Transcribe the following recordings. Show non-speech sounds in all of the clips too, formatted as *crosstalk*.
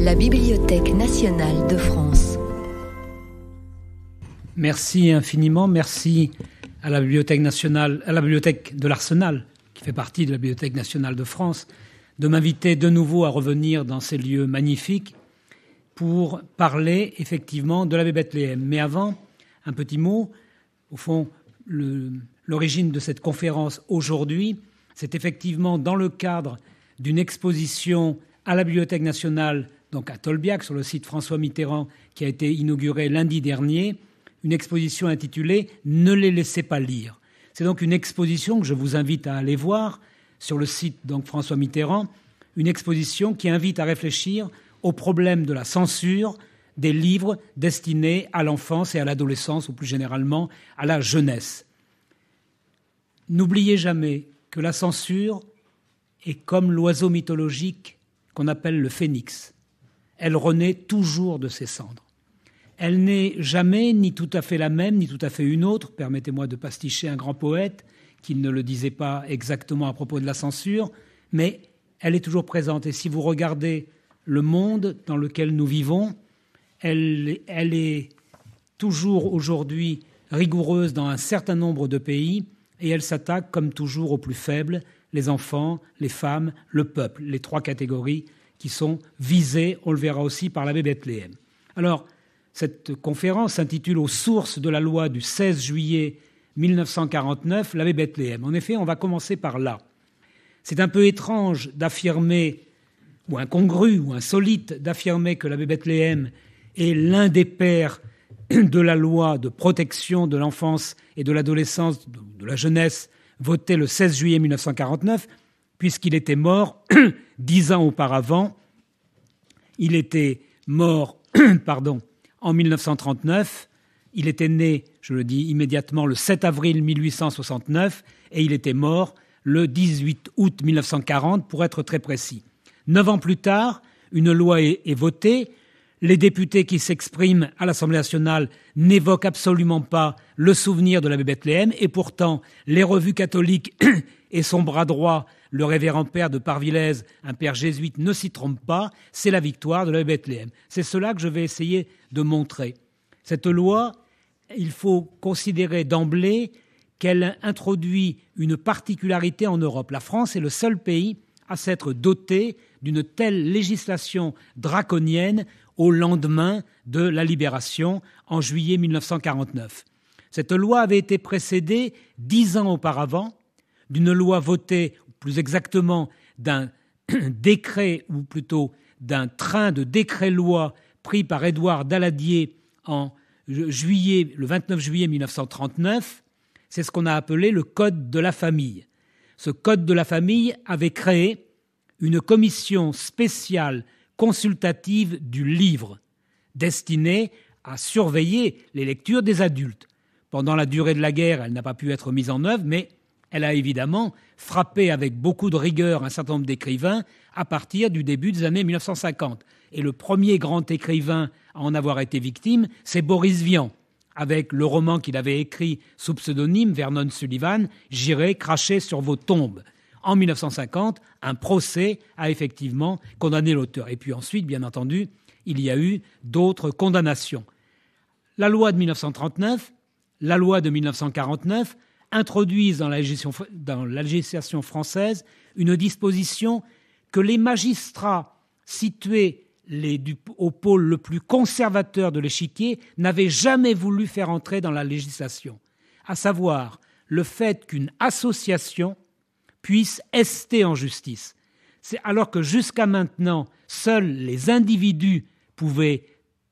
La Bibliothèque nationale de France. Merci infiniment, merci à la Bibliothèque nationale, à la Bibliothèque de l'Arsenal, qui fait partie de la Bibliothèque nationale de France, de m'inviter de nouveau à revenir dans ces lieux magnifiques pour parler effectivement de l'abbé Bethléem. Mais avant, un petit mot. Au fond, l'origine de cette conférence aujourd'hui, c'est effectivement dans le cadre d'une exposition à la Bibliothèque nationale, donc à Tolbiac, sur le site François Mitterrand, qui a été inauguré lundi dernier, une exposition intitulée Ne les laissez pas lire. C'est donc une exposition que je vous invite à aller voir sur le site François Mitterrand, une exposition qui invite à réfléchir au problème de la censure des livres destinés à l'enfance et à l'adolescence, ou plus généralement à la jeunesse. N'oubliez jamais que la censure est comme l'oiseau mythologique qu'on appelle le phénix. Elle renaît toujours de ses cendres. Elle n'est jamais ni tout à fait la même, ni tout à fait une autre, permettez-moi de pasticher un grand poète, qui ne le disait pas exactement à propos de la censure, mais elle est toujours présente. Et si vous regardez le monde dans lequel nous vivons, elle, elle est toujours aujourd'hui rigoureuse dans un certain nombre de pays, et elle s'attaque comme toujours aux plus faibles, les enfants, les femmes, le peuple, les trois catégories qui sont visées, on le verra aussi par l'abbé Bethléem. Alors, cette conférence s'intitule Aux sources de la loi du 16 juillet 1949, l'abbé Bethléem. En effet, on va commencer par là. C'est un peu étrange d'affirmer, ou incongru, ou insolite, d'affirmer que l'abbé Bethléem est l'un des pères de la loi de protection de l'enfance et de l'adolescence, de la jeunesse voté le 16 juillet 1949, puisqu'il était mort *clears throat* dix ans auparavant. Il était mort, *clears throat* pardon, en 1939. Il était né, je le dis immédiatement, le 7 avril 1869 et il était mort le 18 août 1940, pour être très précis. Neuf ans plus tard, une loi est votée les députés qui s'expriment à l'Assemblée nationale n'évoquent absolument pas le souvenir de l'abbé Bethléem, et pourtant les revues catholiques *clears throat* et son bras droit, le révérend père de Parvillès, un père jésuite, ne s'y trompent pas, c'est la victoire de l'abbé Bethléem. C'est cela que je vais essayer de montrer. Cette loi, il faut considérer d'emblée qu'elle introduit une particularité en Europe. La France est le seul pays à s'être doté d'une telle législation draconienne au lendemain de la libération en juillet 1949. Cette loi avait été précédée dix ans auparavant d'une loi votée, plus exactement d'un *clears throat* décret ou plutôt d'un train de décret-loi pris par Édouard Daladier en juillet, le 29 juillet 1939. C'est ce qu'on a appelé le Code de la famille. Ce Code de la famille avait créé une commission spéciale consultative du livre, destinée à surveiller les lectures des adultes. Pendant la durée de la guerre, elle n'a pas pu être mise en œuvre, mais elle a évidemment frappé avec beaucoup de rigueur un certain nombre d'écrivains à partir du début des années 1950. Et le premier grand écrivain à en avoir été victime, c'est Boris Vian, avec le roman qu'il avait écrit sous pseudonyme Vernon Sullivan, J'irai cracher sur vos tombes en 1950, un procès a effectivement condamné l'auteur. Et puis ensuite, bien entendu, il y a eu d'autres condamnations. La loi de 1939, la loi de 1949 introduisent dans la législation, française une disposition que les magistrats situés au pôle le plus conservateur de l'échiquier n'avaient jamais voulu faire entrer dans la législation, à savoir le fait qu'une association puissent ester en justice. C'est alors que jusqu'à maintenant, seuls les individus pouvaient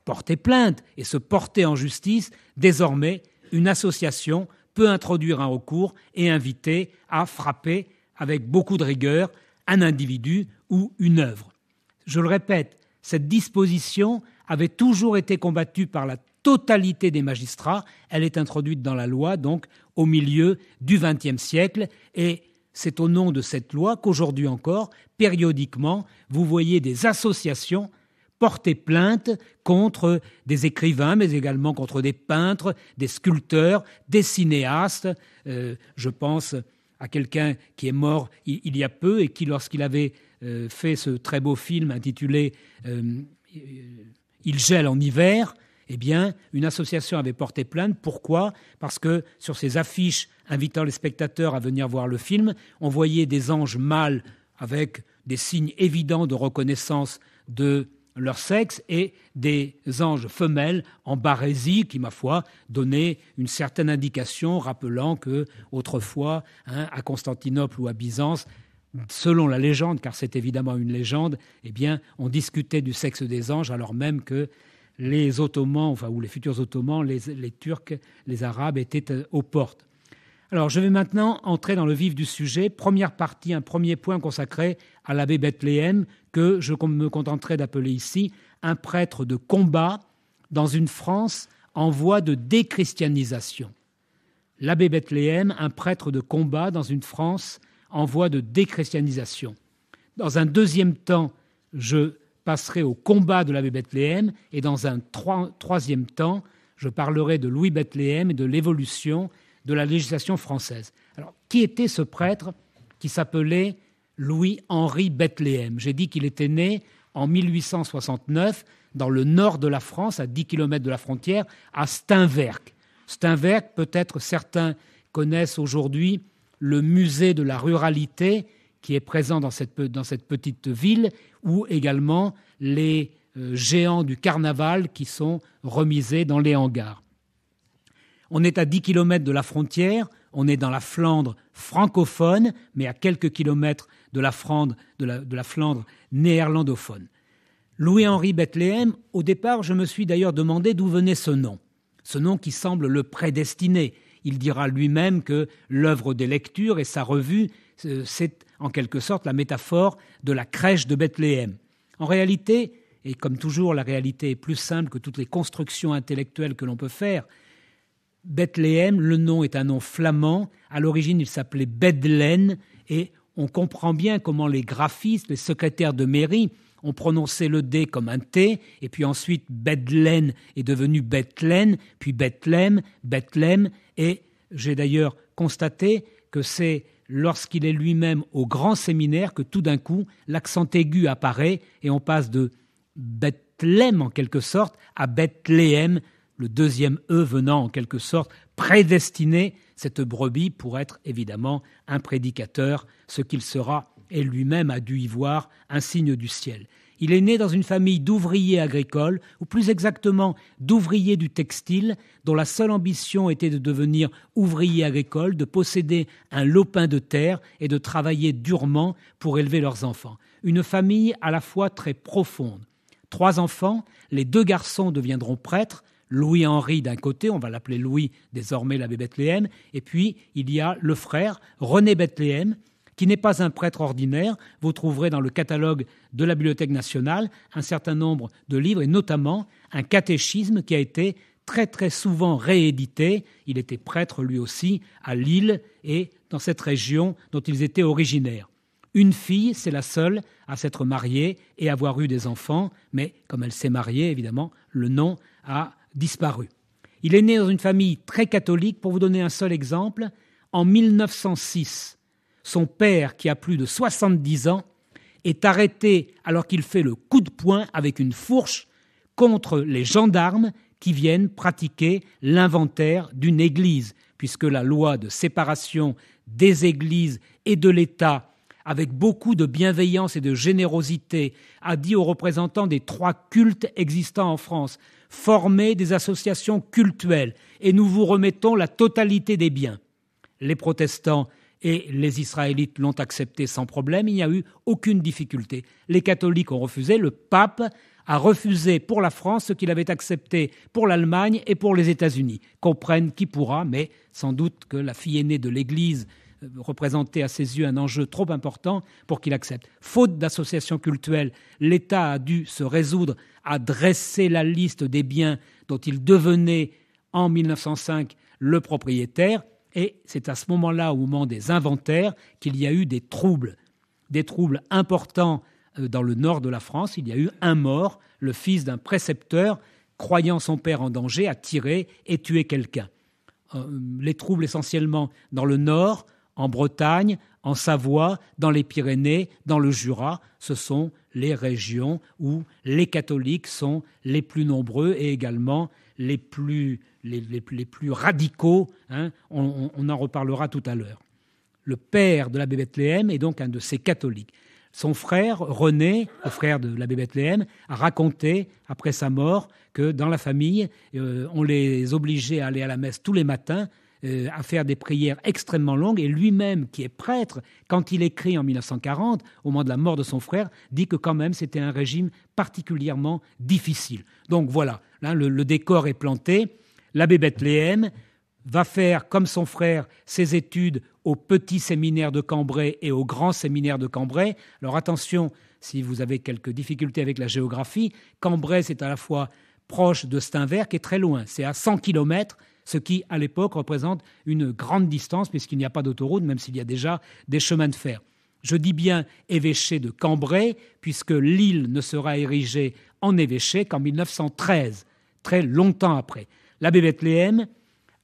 porter plainte et se porter en justice, désormais, une association peut introduire un recours et inviter à frapper avec beaucoup de rigueur un individu ou une œuvre. Je le répète, cette disposition avait toujours été combattue par la totalité des magistrats. Elle est introduite dans la loi, donc, au milieu du XXe siècle, et c'est au nom de cette loi qu'aujourd'hui encore, périodiquement, vous voyez des associations porter plainte contre des écrivains, mais également contre des peintres, des sculpteurs, des cinéastes. Euh, je pense à quelqu'un qui est mort il, y a peu et qui, lorsqu'il avait euh, fait ce très beau film intitulé euh, Il gèle en hiver, eh bien, une association avait porté plainte. Pourquoi Parce que sur ces affiches invitant les spectateurs à venir voir le film, on voyait des anges mâles avec des signes évidents de reconnaissance de leur sexe et des anges femelles en barésie qui, ma foi, donnaient une certaine indication rappelant que autrefois, hein, à Constantinople ou à Byzance, selon la légende, car c'est évidemment une légende, eh bien, on discutait du sexe des anges alors même que les Ottomans, enfin, ou les futurs Ottomans, les, les Turcs, les Arabes étaient euh, aux portes. Alors, je vais maintenant entrer dans le vif du sujet. Première partie, un premier point consacré à l'abbé Bethléem, que je me contenterai d'appeler ici un prêtre de combat dans une France en voie de déchristianisation. L'abbé Bethléem, un prêtre de combat dans une France en voie de déchristianisation. Dans un deuxième temps, je passerai au combat de l'abbé Bethléem et dans un troisième temps, je parlerai de Louis Bethléem et de l'évolution de la législation française. Alors, qui était ce prêtre qui s'appelait Louis-Henri Bethléem J'ai dit qu'il était né en 1869 dans le nord de la France, à 10 km de la frontière, à Steinwerk. Steinwerk, peut-être certains connaissent aujourd'hui le musée de la ruralité qui est présent dans cette, dans cette petite ville, ou également les euh, géants du carnaval qui sont remisés dans les hangars. On est à 10 km de la frontière, on est dans la Flandre francophone, mais à quelques kilomètres de la Flandre, de la, de la Flandre néerlandophone. Louis-Henri Bethléem, au départ, je me suis d'ailleurs demandé d'où venait ce nom, ce nom qui semble le prédestiné. Il dira lui-même que l'œuvre des lectures et sa revue, euh, c'est en quelque sorte la métaphore de la crèche de Bethléem. En réalité, et comme toujours la réalité est plus simple que toutes les constructions intellectuelles que l'on peut faire, Bethléem, le nom est un nom flamand, à l'origine il s'appelait Bedlen, et on comprend bien comment les graphistes, les secrétaires de mairie, ont prononcé le D comme un T, et puis ensuite Bedlen est devenu Bethlen, puis Bethléem, Bethlem, et j'ai d'ailleurs constaté que c'est lorsqu'il est lui-même au grand séminaire que tout d'un coup l'accent aigu apparaît et on passe de Bethléem en quelque sorte à Bethléem, le deuxième E venant en quelque sorte prédestiner cette brebis pour être évidemment un prédicateur, ce qu'il sera et lui-même a dû y voir un signe du ciel. Il est né dans une famille d'ouvriers agricoles, ou plus exactement d'ouvriers du textile, dont la seule ambition était de devenir ouvrier agricole, de posséder un lopin de terre et de travailler durement pour élever leurs enfants. Une famille à la fois très profonde. Trois enfants, les deux garçons deviendront prêtres, Louis-Henri d'un côté, on va l'appeler Louis, désormais l'abbé Bethléem, et puis il y a le frère René Bethléem, qui n'est pas un prêtre ordinaire. Vous trouverez dans le catalogue de la Bibliothèque nationale un certain nombre de livres, et notamment un catéchisme qui a été très très souvent réédité. Il était prêtre lui aussi à Lille et dans cette région dont ils étaient originaires. Une fille, c'est la seule à s'être mariée et avoir eu des enfants, mais comme elle s'est mariée, évidemment, le nom a disparu. Il est né dans une famille très catholique. Pour vous donner un seul exemple, en 1906, son père, qui a plus de 70 ans, est arrêté alors qu'il fait le coup de poing avec une fourche contre les gendarmes qui viennent pratiquer l'inventaire d'une église, puisque la loi de séparation des églises et de l'État, avec beaucoup de bienveillance et de générosité, a dit aux représentants des trois cultes existants en France, formez des associations cultuelles et nous vous remettons la totalité des biens. Les protestants et les Israélites l'ont accepté sans problème, il n'y a eu aucune difficulté. Les catholiques ont refusé, le pape a refusé pour la France ce qu'il avait accepté pour l'Allemagne et pour les États-Unis. Comprenne qui pourra, mais sans doute que la fille aînée de l'Église euh, représentait à ses yeux un enjeu trop important pour qu'il accepte. Faute d'association cultuelle, l'État a dû se résoudre à dresser la liste des biens dont il devenait en 1905 le propriétaire. Et c'est à ce moment-là, au moment des inventaires, qu'il y a eu des troubles, des troubles importants euh, dans le nord de la France. Il y a eu un mort, le fils d'un précepteur, croyant son père en danger, a tiré et tué quelqu'un. Euh, les troubles essentiellement dans le nord, en Bretagne, en Savoie, dans les Pyrénées, dans le Jura, ce sont les régions où les catholiques sont les plus nombreux et également les plus les, plus radicaux. Hein, on, en reparlera tout à l'heure. Le père de l'abbé Bethléem est donc un de ces catholiques. Son frère, René, le frère de l'abbé Bethléem, a raconté, après sa mort, que dans la famille, euh, on les obligeait à aller à la messe tous les matins, euh, à faire des prières extrêmement longues. Et lui-même, qui est prêtre, quand il écrit en 1940, au moment de la mort de son frère, dit que quand même c'était un régime particulièrement difficile. Donc voilà, hein, le décor est planté. L'abbé Bethléem va faire, comme son frère, ses études au petit séminaire de Cambrai et au grand séminaire de Cambrai. Alors attention, si vous avez quelques difficultés avec la géographie, Cambrai, c'est à la fois proche de Steinwerk et très loin. C'est à 100 km, ce qui, à l'époque, représente une grande distance, puisqu'il n'y a pas d'autoroute, même s'il y a déjà des chemins de fer. Je dis bien évêché de Cambrai, puisque l'île ne sera érigée en évêché qu'en 1913, très longtemps après. L'abbé Bethléem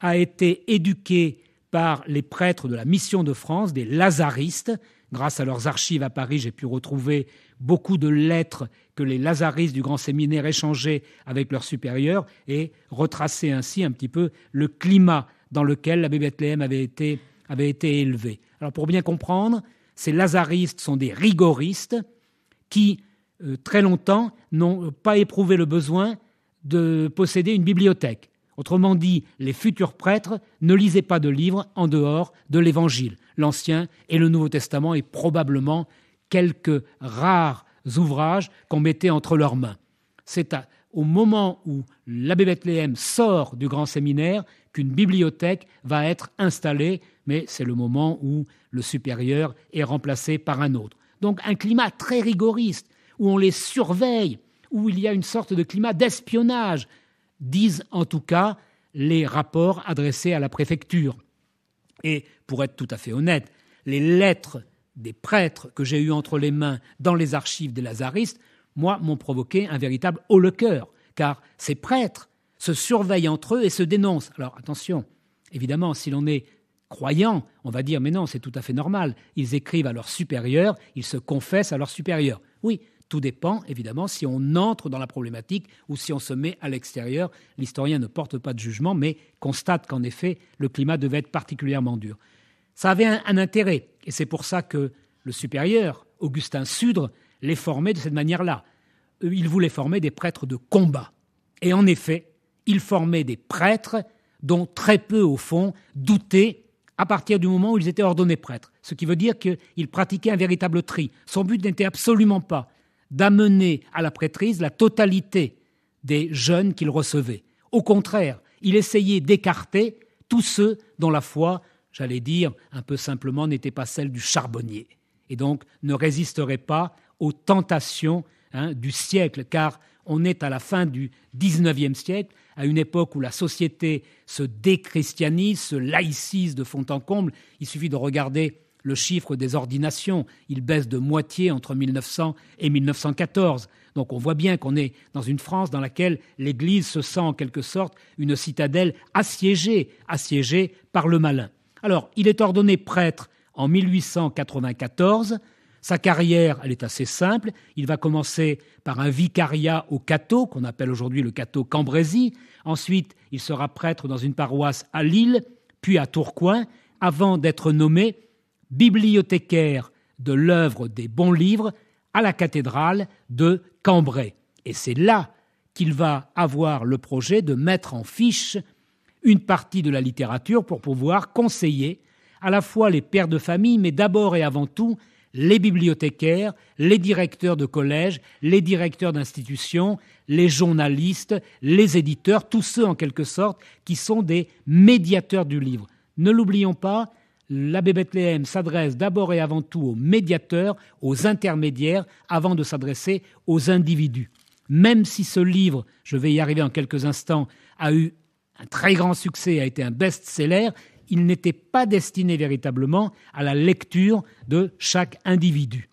a été éduqué par les prêtres de la Mission de France, des lazaristes. Grâce à leurs archives à Paris, j'ai pu retrouver beaucoup de lettres que les lazaristes du Grand Séminaire échangeaient avec leurs supérieurs et retracer ainsi un petit peu le climat dans lequel l'abbé Bethléem avait été, avait élevé. Alors pour bien comprendre, ces lazaristes sont des rigoristes qui, euh, très longtemps, n'ont pas éprouvé le besoin de posséder une bibliothèque. Autrement dit, les futurs prêtres ne lisaient pas de livres en dehors de l'Évangile, l'Ancien et le Nouveau Testament, et probablement quelques rares ouvrages qu'on mettait entre leurs mains. C'est au moment où l'abbé Bethléem sort du grand séminaire qu'une bibliothèque va être installée, mais c'est le moment où le supérieur est remplacé par un autre. Donc un climat très rigoriste, où on les surveille, où il y a une sorte de climat d'espionnage disent en tout cas les rapports adressés à la préfecture. Et pour être tout à fait honnête, les lettres des prêtres que j'ai eues entre les mains dans les archives des lazaristes, moi, m'ont provoqué un véritable haut le cœur, car ces prêtres se surveillent entre eux et se dénoncent. Alors attention, évidemment, si l'on est croyant, on va dire mais non, c'est tout à fait normal. Ils écrivent à leur supérieurs, ils se confessent à leur supérieur. Oui, tout dépend, évidemment, si on entre dans la problématique ou si on se met à l'extérieur. L'historien ne porte pas de jugement, mais constate qu'en effet, le climat devait être particulièrement dur. Ça avait un, intérêt, et c'est pour ça que le supérieur, Augustin Sudre, les formait de cette manière-là. Euh, il voulait former des prêtres de combat. Et en effet, il formait des prêtres dont très peu, au fond, doutaient à partir du moment où ils étaient ordonnés prêtres. Ce qui veut dire qu'ils pratiquait un véritable tri. Son but n'était absolument pas d'amener à la prêtrise la totalité des jeunes qu'il recevait. Au contraire, il essayait d'écarter tous ceux dont la foi, j'allais dire un peu simplement, n'était pas celle du charbonnier, et donc ne résisterait pas aux tentations hein, du siècle, car on est à la fin du XIXe siècle, à une époque où la société se déchristianise, se laïcise de fond en comble. Il suffit de regarder le chiffre des ordinations, il baisse de moitié entre 1900 et 1914. Donc on voit bien qu'on est dans une France dans laquelle l'Église se sent en quelque sorte une citadelle assiégée, assiégée par le malin. Alors, il est ordonné prêtre en 1894. Sa carrière, elle est assez simple. Il va commencer par un vicariat au Cateau, qu'on appelle aujourd'hui le Cateau Cambrésis. Ensuite, il sera prêtre dans une paroisse à Lille, puis à Tourcoing, avant d'être nommé bibliothécaire de l'œuvre des bons livres à la cathédrale de Cambrai. Et c'est là qu'il va avoir le projet de mettre en fiche une partie de la littérature pour pouvoir conseiller à la fois les pères de famille, mais d'abord et avant tout les bibliothécaires, les directeurs de collèges, les directeurs d'institutions, les journalistes, les éditeurs, tous ceux en quelque sorte qui sont des médiateurs du livre. Ne l'oublions pas, l'abbé Bethléem s'adresse d'abord et avant tout aux médiateurs, aux intermédiaires, avant de s'adresser aux individus. Même si ce livre, je vais y arriver en quelques instants, a eu un très grand succès, a été un best-seller, il n'était pas destiné véritablement à la lecture de chaque individu.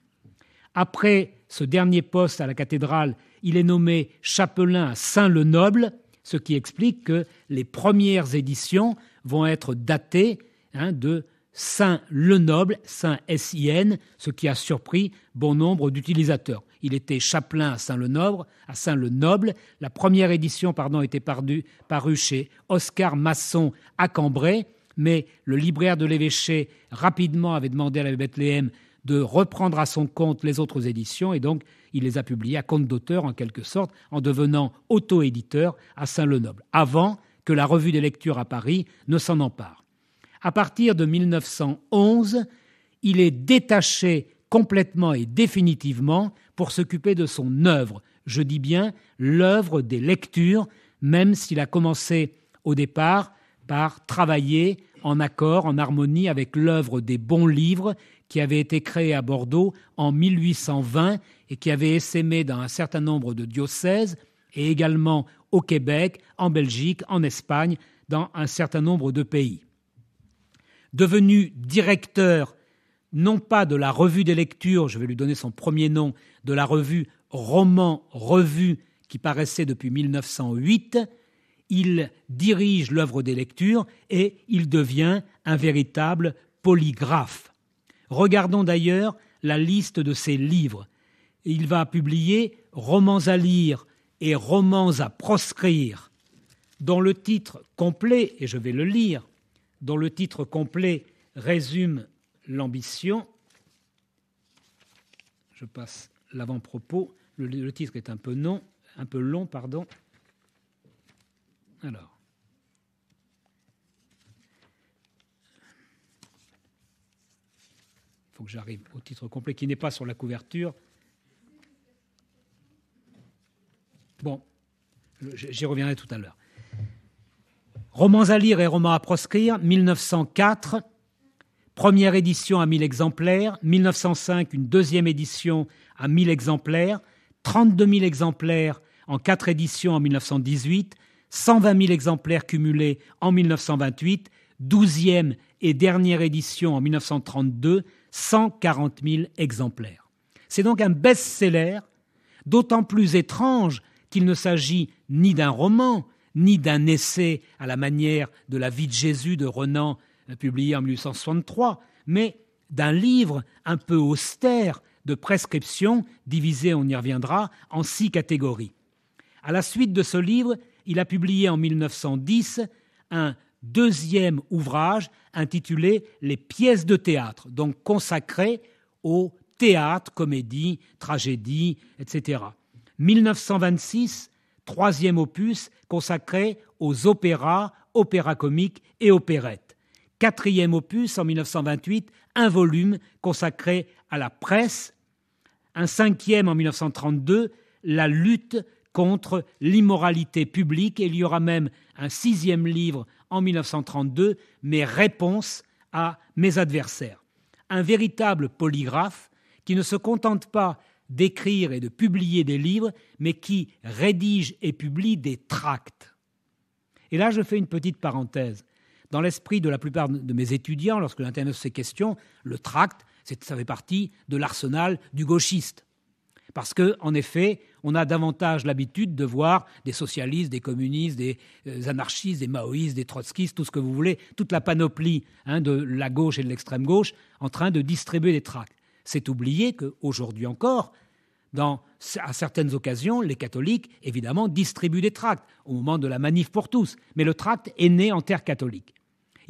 Après ce dernier poste à la cathédrale, il est nommé chapelain à Saint-le-Noble, ce qui explique que les premières éditions vont être datées hein, de Saint Lenoble, Saint S-I-N, ce qui a surpris bon nombre d'utilisateurs. Il était chapelain à Saint-Lenoble, à Saint-Lenoble. La première édition pardon, était parue, par chez Oscar Masson à Cambrai, mais le libraire de l'évêché rapidement avait demandé à la Bethléem de reprendre à son compte les autres éditions et donc il les a publiées à compte d'auteur en quelque sorte en devenant auto-éditeur à Saint-Lenoble, avant que la revue des lectures à Paris ne s'en empare. À partir de 1911, il est détaché complètement et définitivement pour s'occuper de son œuvre. Je dis bien l'œuvre des lectures, même s'il a commencé au départ par travailler en accord, en harmonie avec l'œuvre des bons livres qui avait été créée à Bordeaux en 1820 et qui avait essaimé dans un certain nombre de diocèses et également au Québec, en Belgique, en Espagne, dans un certain nombre de pays devenu directeur non pas de la revue des lectures, je vais lui donner son premier nom, de la revue Roman Revue qui paraissait depuis 1908, il dirige l'œuvre des lectures et il devient un véritable polygraphe. Regardons d'ailleurs la liste de ses livres. Il va publier Romans à lire et Romans à proscrire, dont le titre complet, et je vais le lire, dont le titre complet résume l'ambition. Je passe l'avant-propos. Le, titre est un peu, non, un peu long. Pardon. Alors. Il faut que j'arrive au titre complet qui n'est pas sur la couverture. Bon, j'y reviendrai tout à l'heure. Romans à lire et romans à proscrire, 1904, première édition à 1000 exemplaires, 1905, une deuxième édition à 1000 exemplaires, 32 000 exemplaires en quatre éditions en 1918, 120 000 exemplaires cumulés en 1928, 12e et dernière édition en 1932, 140 000 exemplaires. C'est donc un best-seller, d'autant plus étrange qu'il ne s'agit ni d'un roman, ni d'un essai à la manière de la vie de Jésus de Renan, euh, publié en 1863, mais d'un livre un peu austère de prescriptions, divisé, on y reviendra, en six catégories. À la suite de ce livre, il a publié en 1910 un deuxième ouvrage intitulé Les pièces de théâtre, donc consacré au théâtre, comédie, tragédie, etc. 1926, troisième opus consacré aux opéras, opéras comiques et opérettes. Quatrième opus en 1928, un volume consacré à la presse. Un cinquième en 1932, la lutte contre l'immoralité publique. Et il y aura même un sixième livre en 1932, Mes réponses à mes adversaires. Un véritable polygraphe qui ne se contente pas d'écrire et de publier des livres, mais qui rédige et publie des tracts. Et là, je fais une petite parenthèse. Dans l'esprit de la plupart de mes étudiants, lorsque l'on de ces questions, le tract, ça fait partie de l'arsenal du gauchiste. Parce que, en effet, on a davantage l'habitude de voir des socialistes, des communistes, des euh, anarchistes, des maoïstes, des trotskistes, tout ce que vous voulez, toute la panoplie hein, de la gauche et de l'extrême gauche, en train de distribuer des tracts. C'est oublier qu'aujourd'hui encore, à certaines occasions, les catholiques, évidemment, distribuent des tracts au moment de la manif pour tous. Mais le tract est né en terre catholique.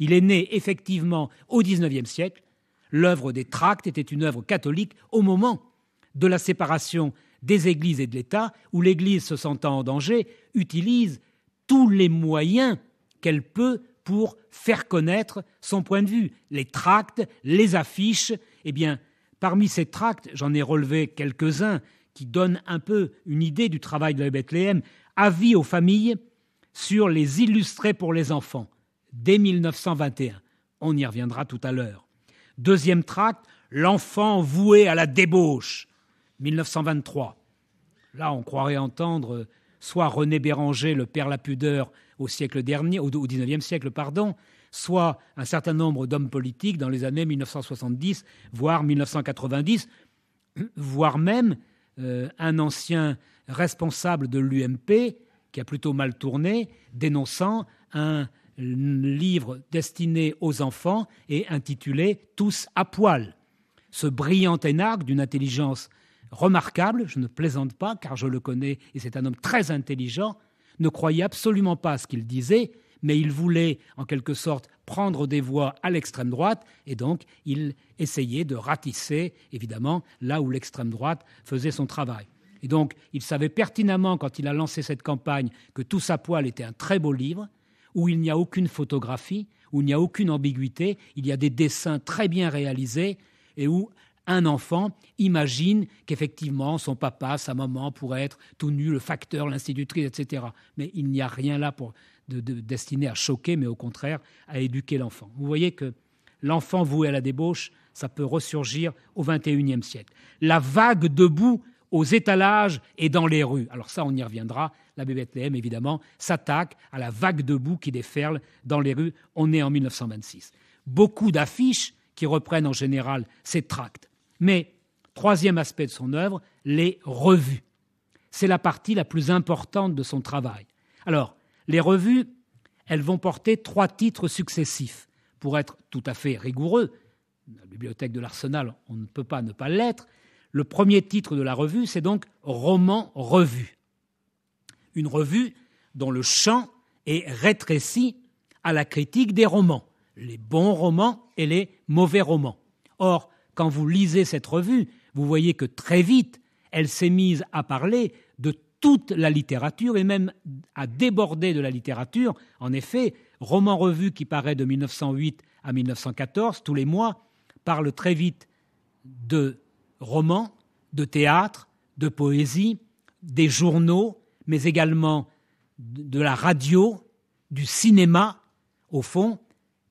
Il est né effectivement au XIXe siècle. L'œuvre des tracts était une œuvre catholique au moment de la séparation des églises et de l'État, où l'Église, se sentant en danger, utilise tous les moyens qu'elle peut pour faire connaître son point de vue. Les tracts, les affiches, eh bien, Parmi ces tracts, j'en ai relevé quelques-uns qui donnent un peu une idée du travail de la Bethléem, avis aux familles sur les illustrés pour les enfants, dès 1921. On y reviendra tout à l'heure. Deuxième tract, L'enfant voué à la débauche, 1923. Là, on croirait entendre euh, soit René Béranger, le père la pudeur, au siècle dernier, au XIXe siècle, pardon, soit un certain nombre d'hommes politiques dans les années 1970, voire 1990, voire même euh, un ancien responsable de l'UMP, qui a plutôt mal tourné, dénonçant un livre destiné aux enfants et intitulé Tous à poil. Ce brillant énarque d'une intelligence remarquable, je ne plaisante pas car je le connais et c'est un homme très intelligent, ne croyait absolument pas à ce qu'il disait mais il voulait en quelque sorte prendre des voix à l'extrême droite, et donc il essayait de ratisser, évidemment, là où l'extrême droite faisait son travail. Et donc, il savait pertinemment, quand il a lancé cette campagne, que tout sa poil était un très beau livre, où il n'y a aucune photographie, où il n'y a aucune ambiguïté, il y a des dessins très bien réalisés, et où un enfant imagine qu'effectivement son papa, sa maman pourraient être tout nu, le facteur, l'institutrice, etc. Mais il n'y a rien là pour destiné à choquer, mais au contraire à éduquer l'enfant. Vous voyez que l'enfant voué à la débauche, ça peut ressurgir au XXIe siècle. La vague debout aux étalages et dans les rues. Alors ça, on y reviendra. La Bethléem, évidemment, s'attaque à la vague debout qui déferle dans les rues. On est en 1926. Beaucoup d'affiches qui reprennent en général ces tracts. Mais, troisième aspect de son œuvre, les revues. C'est la partie la plus importante de son travail. Alors, les revues, elles vont porter trois titres successifs. Pour être tout à fait rigoureux, la bibliothèque de l'Arsenal, on ne peut pas ne pas l'être, le premier titre de la revue, c'est donc Roman Revue. Une revue dont le champ est rétréci à la critique des romans, les bons romans et les mauvais romans. Or, quand vous lisez cette revue, vous voyez que très vite, elle s'est mise à parler de toute la littérature et même à déborder de la littérature. En effet, Roman Revue, qui paraît de 1908 à 1914, tous les mois, parle très vite de romans, de théâtre, de poésie, des journaux, mais également de la radio, du cinéma, au fond,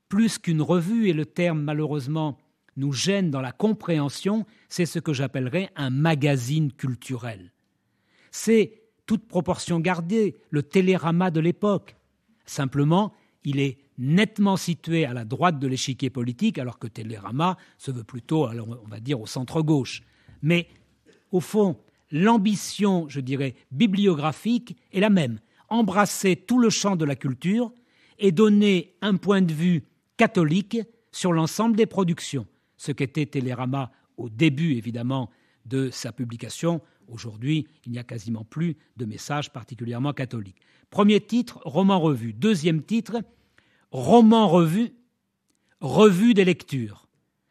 plus qu'une revue, et le terme malheureusement nous gêne dans la compréhension, c'est ce que j'appellerais un magazine culturel. C'est toute proportion gardée, le télérama de l'époque. Simplement, il est nettement situé à la droite de l'échiquier politique, alors que Télérama se veut plutôt, on va dire, au centre-gauche. Mais au fond, l'ambition, je dirais, bibliographique est la même. Embrasser tout le champ de la culture et donner un point de vue catholique sur l'ensemble des productions. Ce qu'était Télérama au début, évidemment, de sa publication Aujourd'hui, il n'y a quasiment plus de messages particulièrement catholiques. Premier titre, roman revue. Deuxième titre, roman revue, revue des lectures.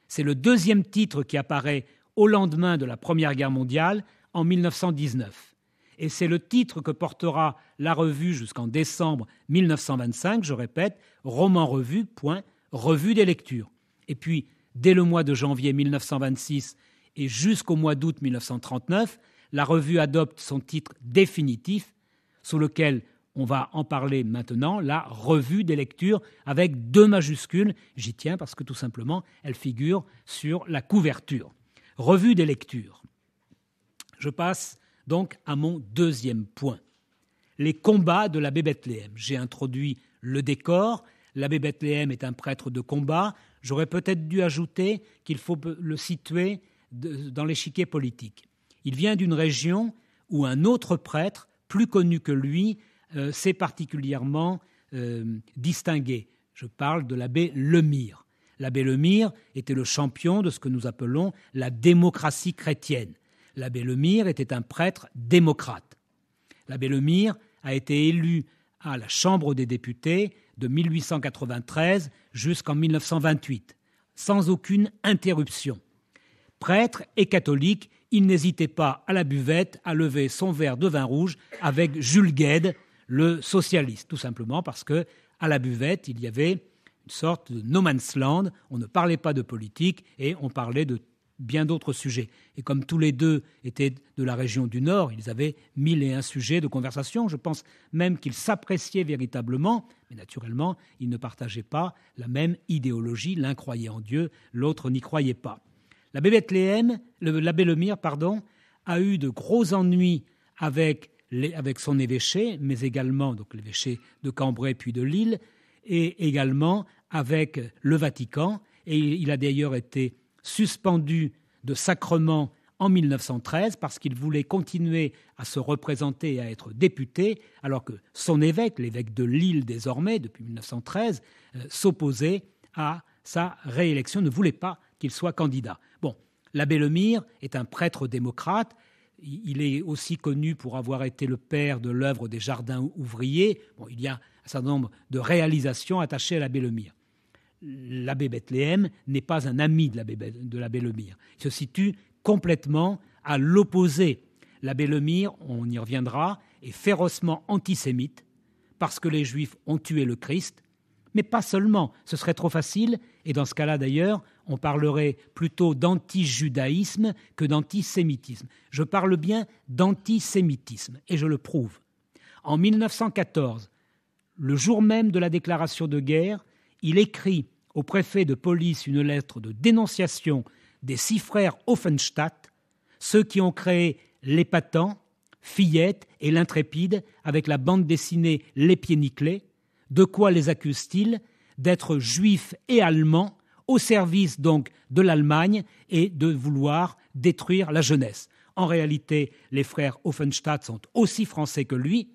C'est le deuxième titre qui apparaît au lendemain de la Première Guerre mondiale, en 1919. Et c'est le titre que portera la revue jusqu'en décembre 1925, je répète, roman revue, point, revue des lectures. Et puis, dès le mois de janvier 1926 et jusqu'au mois d'août 1939, la revue adopte son titre définitif, sous lequel on va en parler maintenant, la revue des lectures avec deux majuscules. J'y tiens parce que tout simplement, elle figure sur la couverture. Revue des lectures. Je passe donc à mon deuxième point, les combats de l'abbé Bethléem. J'ai introduit le décor. L'abbé Bethléem est un prêtre de combat. J'aurais peut-être dû ajouter qu'il faut le situer dans l'échiquier politique. Il vient d'une région où un autre prêtre, plus connu que lui, euh, s'est particulièrement euh, distingué. Je parle de l'abbé Lemire. L'abbé Lemire était le champion de ce que nous appelons la démocratie chrétienne. L'abbé Lemire était un prêtre démocrate. L'abbé Lemire a été élu à la Chambre des députés de 1893 jusqu'en 1928, sans aucune interruption. Prêtre et catholique, il n'hésitait pas à la buvette à lever son verre de vin rouge avec Jules Gued, le socialiste, tout simplement parce que à la buvette, il y avait une sorte de no man's land, on ne parlait pas de politique et on parlait de bien d'autres sujets. Et comme tous les deux étaient de la région du Nord, ils avaient mille et un sujets de conversation. Je pense même qu'ils s'appréciaient véritablement, mais naturellement, ils ne partageaient pas la même idéologie. L'un croyait en Dieu, l'autre n'y croyait pas l'abbé Lemire, pardon, a eu de gros ennuis avec, son évêché, mais également donc l'évêché de Cambrai puis de Lille, et également avec le Vatican. Et il a d'ailleurs été suspendu de sacrement en 1913 parce qu'il voulait continuer à se représenter et à être député, alors que son évêque, l'évêque de Lille désormais depuis 1913, euh, s'opposait à sa réélection, ne voulait pas qu'il soit candidat. Bon, l'abbé Lemire est un prêtre démocrate. Il est aussi connu pour avoir été le père de l'œuvre des jardins ouvriers. il y a un certain nombre de réalisations attachées à l'abbé Lemire. L'abbé Bethléem n'est pas un ami de l'abbé, de l'abbé Lemire. Il se situe complètement à l'opposé. L'abbé Lemire, on y reviendra, est férocement antisémite parce que les Juifs ont tué le Christ, mais pas seulement, ce serait trop facile, et dans ce cas-là d'ailleurs, on parlerait plutôt d'antijudaïsme que d'antisémitisme. Je parle bien d'antisémitisme, et je le prouve. En 1914, le jour même de la déclaration de guerre, il écrit au préfet de police une lettre de dénonciation des six frères Offenstadt, ceux qui ont créé l'épatant, Fillette et l'intrépide avec la bande dessinée Les Pieds Nickelés. De quoi les accuse-t-il D'être juifs et allemands au service donc de l'Allemagne et de vouloir détruire la jeunesse. En réalité, les frères Offenstadt sont aussi français que lui.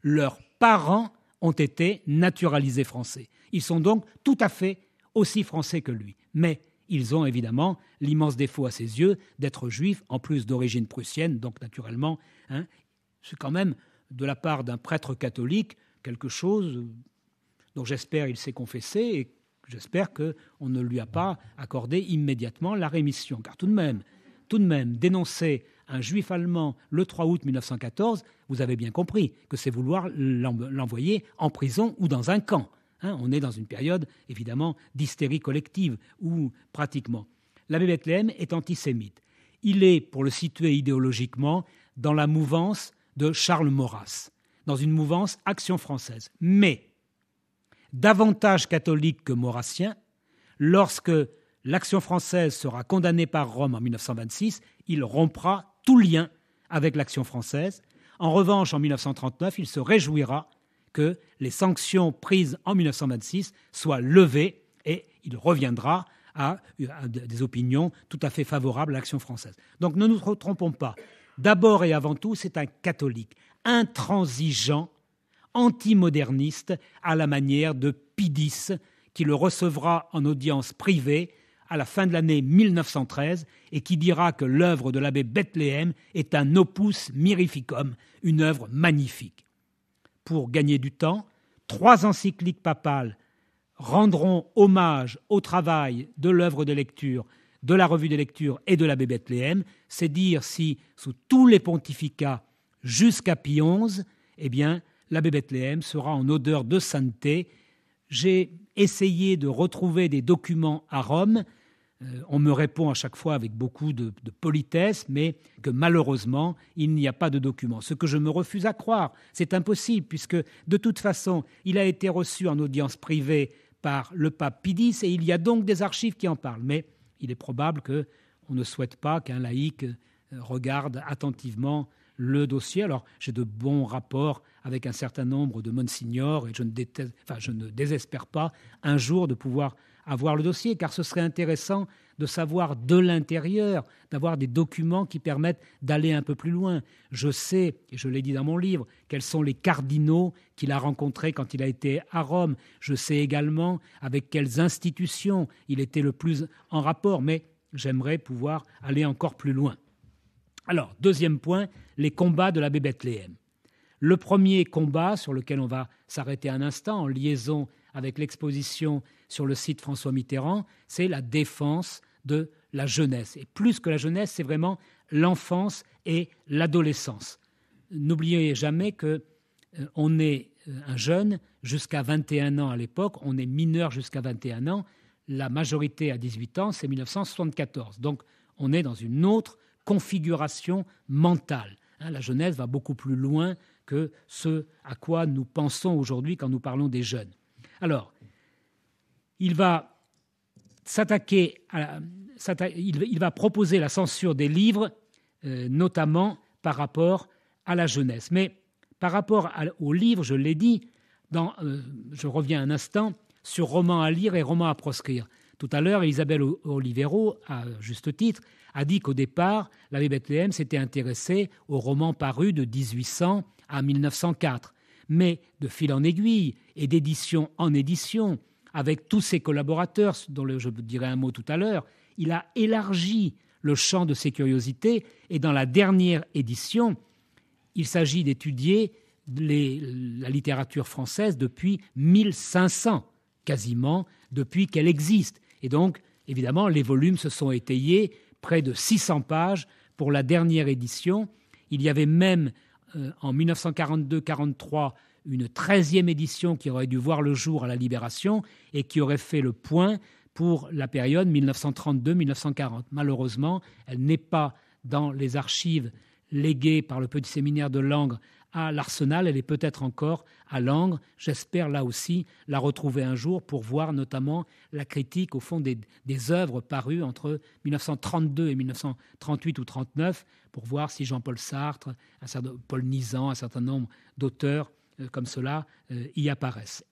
Leurs parents ont été naturalisés français. Ils sont donc tout à fait aussi français que lui. Mais ils ont évidemment l'immense défaut à ses yeux d'être juifs, en plus d'origine prussienne, donc naturellement, hein. c'est quand même de la part d'un prêtre catholique quelque chose dont j'espère il s'est confessé et J'espère qu'on ne lui a pas accordé immédiatement la rémission. Car tout de même, tout de même, dénoncer un juif allemand le 3 août 1914, vous avez bien compris que c'est vouloir l'envoyer en prison ou dans un camp. Hein. on est dans une période, évidemment, d'hystérie collective, ou pratiquement. L'abbé Bethléem est antisémite. Il est, pour le situer idéologiquement, dans la mouvance de Charles Maurras, dans une mouvance action française. Mais davantage catholique que maurassien, lorsque l'action française sera condamnée par Rome en 1926, il rompra tout lien avec l'action française. En revanche, en 1939, il se réjouira que les sanctions prises en 1926 soient levées et il reviendra à des opinions tout à fait favorables à l'action française. Donc ne nous trompons pas. D'abord et avant tout, c'est un catholique intransigeant antimoderniste à la manière de Pidis, qui le recevra en audience privée à la fin de l'année 1913 et qui dira que l'œuvre de l'abbé Bethléem est un opus mirificum, une œuvre magnifique. Pour gagner du temps, trois encycliques papales rendront hommage au travail de l'œuvre de lecture, de la revue de lecture et de l'abbé Bethléem, c'est dire si, sous tous les pontificats jusqu'à Pie XI, eh bien, l'abbé Bethléem sera en odeur de sainteté. J'ai essayé de retrouver des documents à Rome. Euh, on me répond à chaque fois avec beaucoup de, de politesse, mais que malheureusement, il n'y a pas de documents. Ce que je me refuse à croire, c'est impossible, puisque de toute façon, il a été reçu en audience privée par le pape Pidis, et il y a donc des archives qui en parlent. Mais il est probable qu'on ne souhaite pas qu'un laïc euh, regarde attentivement le dossier. Alors, j'ai de bons rapports avec un certain nombre de monsignors et je ne, je ne désespère pas un jour de pouvoir avoir le dossier, car ce serait intéressant de savoir de l'intérieur, d'avoir des documents qui permettent d'aller un peu plus loin. Je sais, et je l'ai dit dans mon livre, quels sont les cardinaux qu'il a rencontrés quand il a été à Rome. Je sais également avec quelles institutions il était le plus en rapport, mais j'aimerais pouvoir aller encore plus loin. Alors, deuxième point, les combats de l'abbé Bethléem. Le premier combat, sur lequel on va s'arrêter un instant, en liaison avec l'exposition sur le site François Mitterrand, c'est la défense de la jeunesse. Et plus que la jeunesse, c'est vraiment l'enfance et l'adolescence. N'oubliez jamais que euh, on est euh, un jeune jusqu'à 21 ans à l'époque, on est mineur jusqu'à 21 ans, la majorité à 18 ans, c'est 1974. Donc on est dans une autre configuration mentale. Hein, la jeunesse va beaucoup plus loin que ce à quoi nous pensons aujourd'hui quand nous parlons des jeunes. Alors, il va s'attaquer, il, va proposer la censure des livres, euh, notamment par rapport à la jeunesse. Mais par rapport aux livres, je l'ai dit, dans, euh, je reviens un instant, sur romans à lire et romans à proscrire. Tout à l'heure, Isabelle Olivero, à juste titre, a dit qu'au départ, la BBTM s'était intéressée aux romans parus de 1800 à 1904. Mais de fil en aiguille et d'édition en édition, avec tous ses collaborateurs, dont je dirais un mot tout à l'heure, il a élargi le champ de ses curiosités et dans la dernière édition, il s'agit d'étudier la littérature française depuis 1500, quasiment, depuis qu'elle existe. Et donc, évidemment, les volumes se sont étayés, près de 600 pages pour la dernière édition. Il y avait même euh, en 1942-43 une 13 édition qui aurait dû voir le jour à la Libération et qui aurait fait le point pour la période 1932-1940. Malheureusement, elle n'est pas dans les archives léguées par le petit séminaire de Langres à l'Arsenal, elle est peut-être encore à Langres. J'espère là aussi la retrouver un jour pour voir notamment la critique au fond des, œuvres parues entre 1932 et 1938 ou 39, pour voir si Jean-Paul Sartre, un certain, Paul Nizan, un certain nombre d'auteurs euh, comme cela euh, y apparaissent.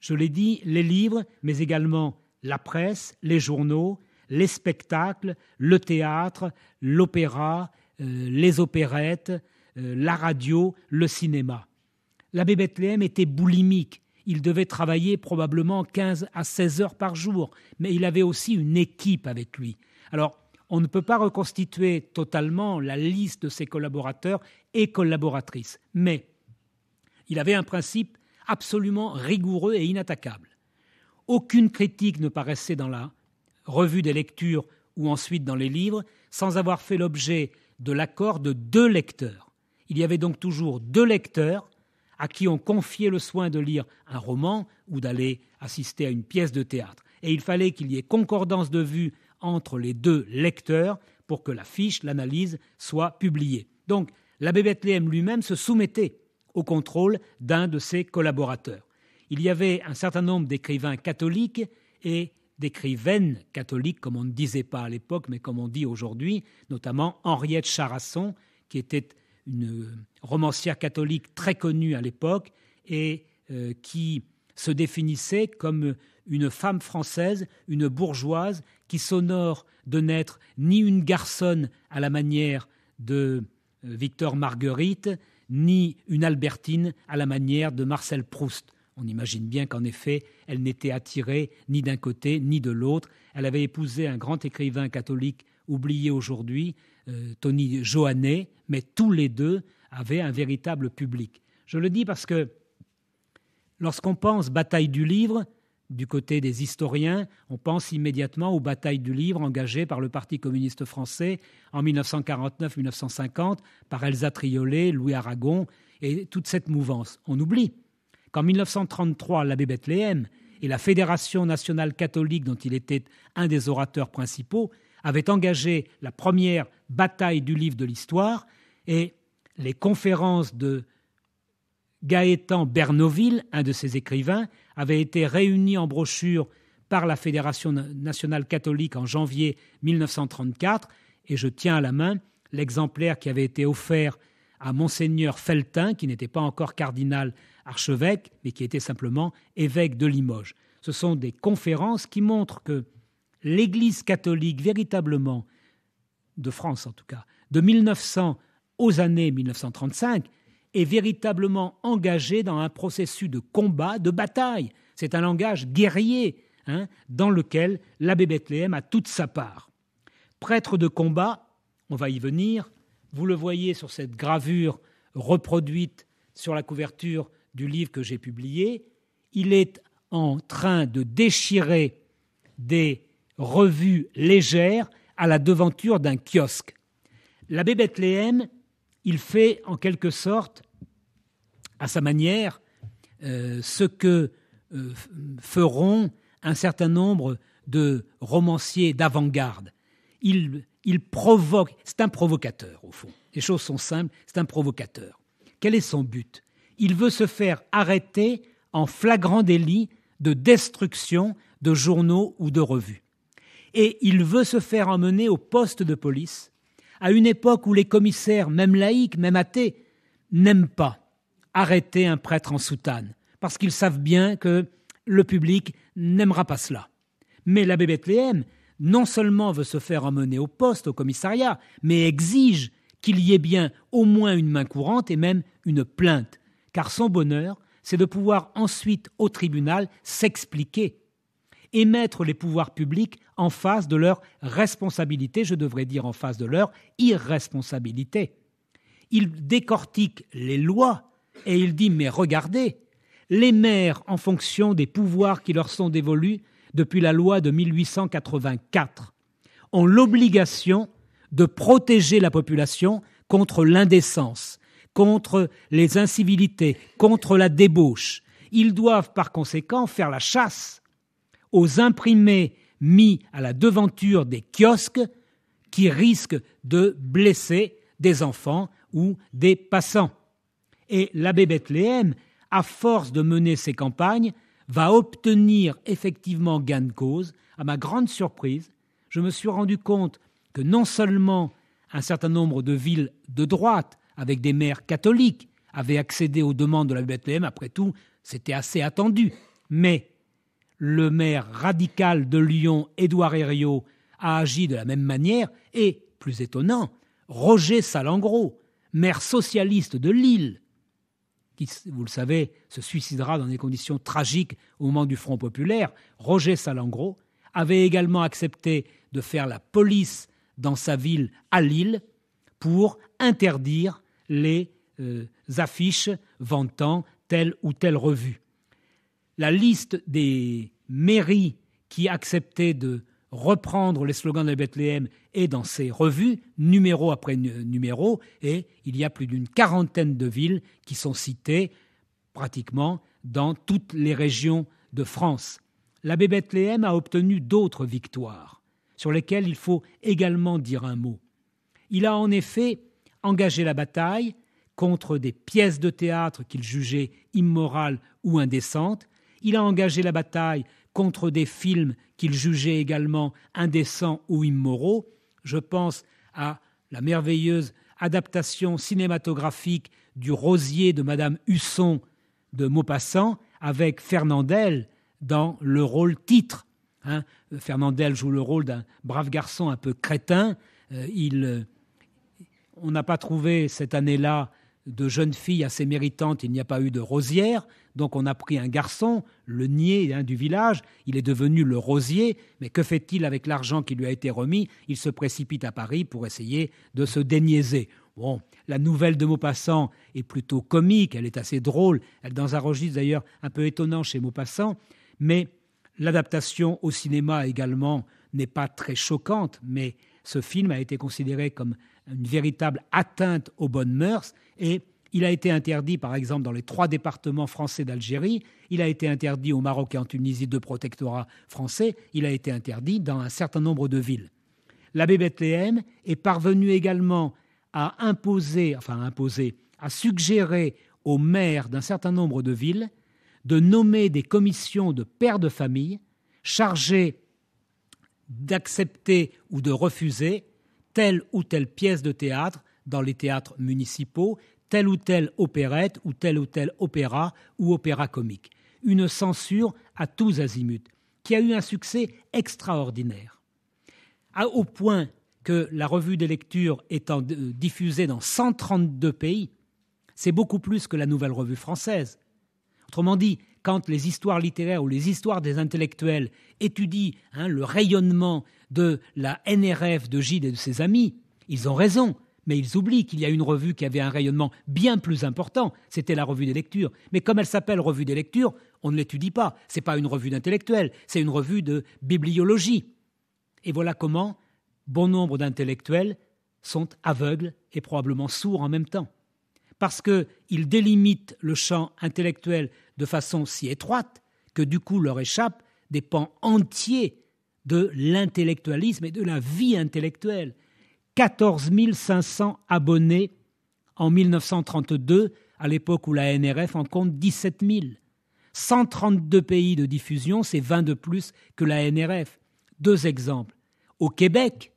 Je l'ai dit, les livres, mais également la presse, les journaux, les spectacles, le théâtre, l'opéra, euh, les opérettes, euh, la radio, le cinéma. L'abbé Bethléem était boulimique. Il devait travailler probablement 15 à 16 heures par jour, mais il avait aussi une équipe avec lui. Alors, on ne peut pas reconstituer totalement la liste de ses collaborateurs et collaboratrices, mais il avait un principe absolument rigoureux et inattaquable. Aucune critique ne paraissait dans la revue des lectures ou ensuite dans les livres sans avoir fait l'objet de l'accord de deux lecteurs. Il y avait donc toujours deux lecteurs à qui on confiait le soin de lire un roman ou d'aller assister à une pièce de théâtre. Et il fallait qu'il y ait concordance de vue entre les deux lecteurs pour que la fiche, l'analyse, soit publiée. Donc, l'abbé Bethléem lui-même se soumettait au contrôle d'un de ses collaborateurs. Il y avait un certain nombre d'écrivains catholiques et d'écrivaines catholiques, comme on ne disait pas à l'époque, mais comme on dit aujourd'hui, notamment Henriette Charasson, qui était une euh, romancière catholique très connue à l'époque et euh, qui se définissait comme une femme française, une bourgeoise, qui s'honore de n'être ni une garçonne à la manière de euh, Victor Marguerite, ni une Albertine à la manière de Marcel Proust. On imagine bien qu'en effet, elle n'était attirée ni d'un côté ni de l'autre. Elle avait épousé un grand écrivain catholique oublié aujourd'hui, euh, Tony Johannet, mais tous les deux avaient un véritable public. Je le dis parce que lorsqu'on pense bataille du livre, du côté des historiens, on pense immédiatement aux batailles du livre engagées par le Parti communiste français en 1949-1950 par Elsa Triolet, Louis Aragon et toute cette mouvance. On oublie qu'en 1933, l'abbé Bethléem et la Fédération nationale catholique dont il était un des orateurs principaux avait engagé la première bataille du livre de l'histoire et les conférences de Gaétan Bernoville, un de ses écrivains, avaient été réunies en brochure par la Fédération nationale catholique en janvier 1934 et je tiens à la main l'exemplaire qui avait été offert à monseigneur Feltin, qui n'était pas encore cardinal archevêque, mais qui était simplement évêque de Limoges. Ce sont des conférences qui montrent que l'Église catholique véritablement, de France en tout cas, de 1900 aux années 1935, est véritablement engagée dans un processus de combat, de bataille. C'est un langage guerrier hein, dans lequel l'abbé Bethléem a toute sa part. Prêtre de combat, on va y venir, vous le voyez sur cette gravure reproduite sur la couverture du livre que j'ai publié, il est en train de déchirer des revue légère à la devanture d'un kiosque. L'abbé Bethléem, il fait en quelque sorte, à sa manière, euh, ce que euh, feront un certain nombre de romanciers d'avant-garde. il provoque, c'est un provocateur au fond. Les choses sont simples, c'est un provocateur. Quel est son but Il veut se faire arrêter en flagrant délit de destruction de journaux ou de revues et il veut se faire emmener au poste de police, à une époque où les commissaires, même laïcs, même athées, n'aiment pas arrêter un prêtre en soutane, parce qu'ils savent bien que le public n'aimera pas cela. Mais l'abbé Bethléem non seulement veut se faire emmener au poste, au commissariat, mais exige qu'il y ait bien au moins une main courante et même une plainte, car son bonheur, c'est de pouvoir ensuite au tribunal s'expliquer et mettre les pouvoirs publics en face de leur responsabilité, je devrais dire en face de leur irresponsabilité. Il décortique les lois et il dit mais regardez, les maires, en fonction des pouvoirs qui leur sont dévolus depuis la loi de 1884, ont l'obligation de protéger la population contre l'indécence, contre les incivilités, contre la débauche. Ils doivent par conséquent faire la chasse aux imprimés mis à la devanture des kiosques qui risquent de blesser des enfants ou des passants. Et l'abbé Bethléem, à force de mener ses campagnes, va obtenir effectivement gain de cause. À ma grande surprise, je me suis rendu compte que non seulement un certain nombre de villes de droite, avec des maires catholiques, avaient accédé aux demandes de l'abbé Bethléem, après tout, c'était assez attendu, mais le maire radical de Lyon, Édouard Herriot, a agi de la même manière et, plus étonnant, Roger Salengro, maire socialiste de Lille, qui, vous le savez, se suicidera dans des conditions tragiques au moment du Front populaire, Roger Salengro, avait également accepté de faire la police dans sa ville à Lille pour interdire les euh, affiches vantant telle ou telle revue la liste des mairies qui acceptaient de reprendre les slogans de Bethléem est dans ses revues, numéro après numéro, et il y a plus d'une quarantaine de villes qui sont citées pratiquement dans toutes les régions de France. L'abbé Bethléem a obtenu d'autres victoires, sur lesquelles il faut également dire un mot. Il a en effet engagé la bataille contre des pièces de théâtre qu'il jugeait immorales ou indécentes, il a engagé la bataille contre des films qu'il jugeait également indécents ou immoraux. Je pense à la merveilleuse adaptation cinématographique du Rosier de Madame Husson de Maupassant avec Fernandel dans le rôle titre. Hein Fernandel joue le rôle d'un brave garçon un peu crétin. Euh, il, euh, on n'a pas trouvé cette année-là de jeunes filles assez méritantes, il n'y a pas eu de rosière. Donc on a pris un garçon, le niais hein, du village, il est devenu le rosier, mais que fait-il avec l'argent qui lui a été remis Il se précipite à Paris pour essayer de se déniaiser. Bon, la nouvelle de Maupassant est plutôt comique, elle est assez drôle, elle est dans un registre d'ailleurs un peu étonnant chez Maupassant, mais l'adaptation au cinéma également n'est pas très choquante, mais ce film a été considéré comme une véritable atteinte aux bonnes mœurs et il a été interdit, par exemple, dans les trois départements français d'Algérie, il a été interdit au Maroc et en Tunisie de protectorat français, il a été interdit dans un certain nombre de villes. L'abbé Bethléem est parvenu également à imposer, enfin à imposer, à suggérer aux maires d'un certain nombre de villes de nommer des commissions de pères de famille chargées d'accepter ou de refuser telle ou telle pièce de théâtre dans les théâtres municipaux, telle ou telle opérette ou tel ou tel opéra ou opéra comique. Une censure à tous azimuts, qui a eu un succès extraordinaire. Au point que la revue des lectures étant euh, diffusée dans 132 pays, c'est beaucoup plus que la nouvelle revue française. Autrement dit, quand les histoires littéraires ou les histoires des intellectuels étudient hein, le rayonnement de la NRF de Gide et de ses amis, ils ont raison. Mais ils oublient qu'il y a une revue qui avait un rayonnement bien plus important, c'était la revue des lectures. Mais comme elle s'appelle revue des lectures, on ne l'étudie pas. n'est pas une revue d'intellectuels, c'est une revue de bibliologie. Et voilà comment bon nombre d'intellectuels sont aveugles et probablement sourds en même temps parce qu'ils délimitent le champ intellectuel de façon si étroite que du coup leur échappent des pans entiers de l'intellectualisme et de la vie intellectuelle. 14 500 abonnés en 1932, à l'époque où la NRF en compte 17 000. 132 pays de diffusion, c'est 20 de plus que la NRF. Deux exemples. Au Québec,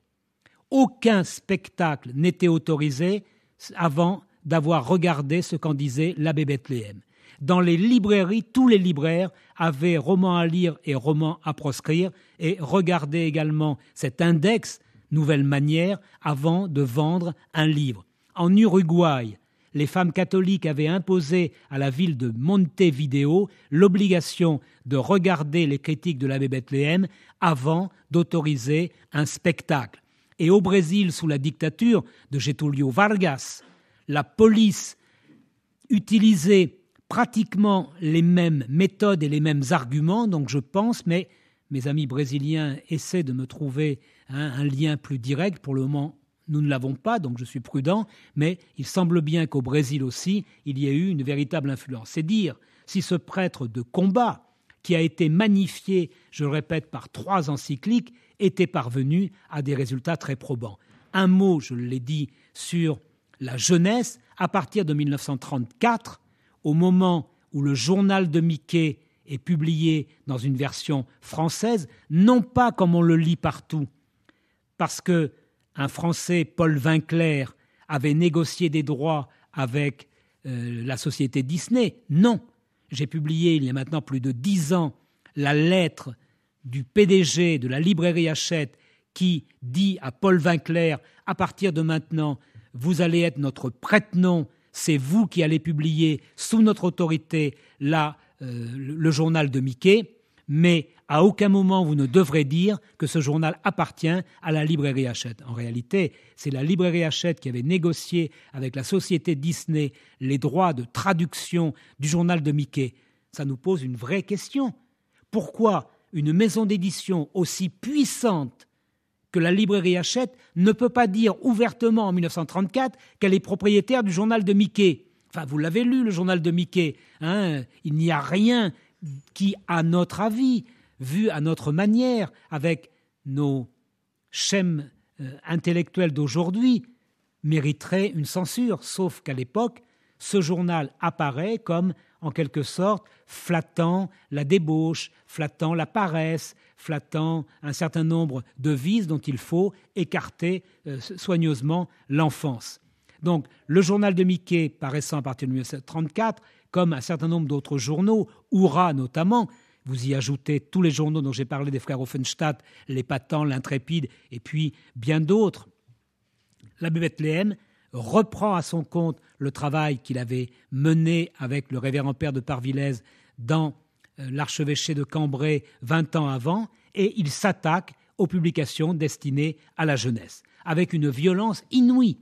aucun spectacle n'était autorisé avant d'avoir regardé ce qu'en disait l'abbé Bethléem. Dans les librairies, tous les libraires avaient romans à lire et romans à proscrire, et regardaient également cet index, nouvelle manière, avant de vendre un livre. En Uruguay, les femmes catholiques avaient imposé à la ville de Montevideo l'obligation de regarder les critiques de l'abbé Bethléem avant d'autoriser un spectacle. Et au Brésil, sous la dictature de Getulio Vargas, la police utilisait pratiquement les mêmes méthodes et les mêmes arguments, donc je pense, mais mes amis brésiliens essaient de me trouver un lien plus direct. Pour le moment, nous ne l'avons pas, donc je suis prudent, mais il semble bien qu'au Brésil aussi, il y ait eu une véritable influence. C'est dire si ce prêtre de combat, qui a été magnifié, je le répète, par trois encycliques, était parvenu à des résultats très probants. Un mot, je l'ai dit, sur la jeunesse à partir de 1934, au moment où le journal de Mickey est publié dans une version française, non pas comme on le lit partout, parce que un Français, Paul Vinclair, avait négocié des droits avec euh, la société Disney. Non, j'ai publié il y a maintenant plus de dix ans la lettre du PDG de la librairie Hachette qui dit à Paul Vinclair, à partir de maintenant, vous allez être notre prête-nom, c'est vous qui allez publier sous notre autorité euh, le journal de Mickey, mais à aucun moment vous ne devrez dire que ce journal appartient à la librairie Hachette. En réalité, c'est la librairie Hachette qui avait négocié avec la société Disney les droits de traduction du journal de Mickey. Ça nous pose une vraie question. Pourquoi une maison d'édition aussi puissante que la librairie achète ne peut pas dire ouvertement en 1934 qu'elle est propriétaire du journal de Mickey. Enfin, vous l'avez lu, le journal de Mickey. Hein. Il n'y a rien qui, à notre avis, vu à notre manière, avec nos schèmes euh, intellectuels d'aujourd'hui, mériterait une censure, sauf qu'à l'époque, ce journal apparaît comme en quelque sorte flattant la débauche, flattant la paresse, flattant un certain nombre de vices dont il faut écarter euh, soigneusement l'enfance. Donc le journal de Mickey, paraissant à partir de 1934, comme un certain nombre d'autres journaux, Hurrah notamment, vous y ajoutez tous les journaux dont j'ai parlé des frères Offenstadt, Les Patents, L'Intrépide et puis bien d'autres. La Bethléem reprend à son compte le travail qu'il avait mené avec le révérend père de Parvillez dans euh, l'archevêché de Cambrai 20 ans avant, et il s'attaque aux publications destinées à la jeunesse, avec une violence inouïe.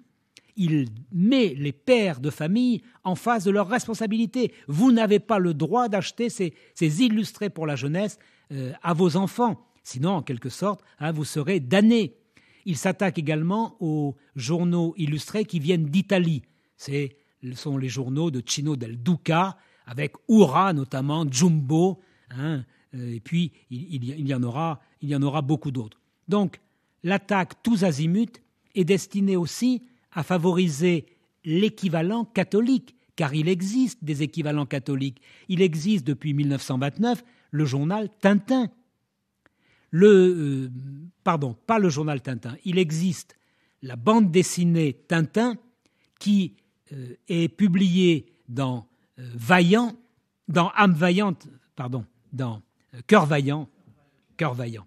Il met les pères de famille en face de leurs responsabilités. Vous n'avez pas le droit d'acheter ces, illustrés pour la jeunesse euh, à vos enfants, sinon en quelque sorte, hein, vous serez damnés. Il s'attaque également aux journaux illustrés qui viennent d'Italie. Ce sont les journaux de Cino del Duca, avec Ura notamment, Jumbo, hein, euh, et puis il, y en aura, il y en aura beaucoup d'autres. Donc l'attaque tous azimuts est destinée aussi à favoriser l'équivalent catholique, car il existe des équivalents catholiques. Il existe depuis 1929 le journal Tintin, le, euh, pardon, pas le journal Tintin. Il existe la bande dessinée Tintin qui euh, est publiée dans euh, Vaillant, dans âme vaillante, pardon, dans cœur vaillant, cœur vaillant.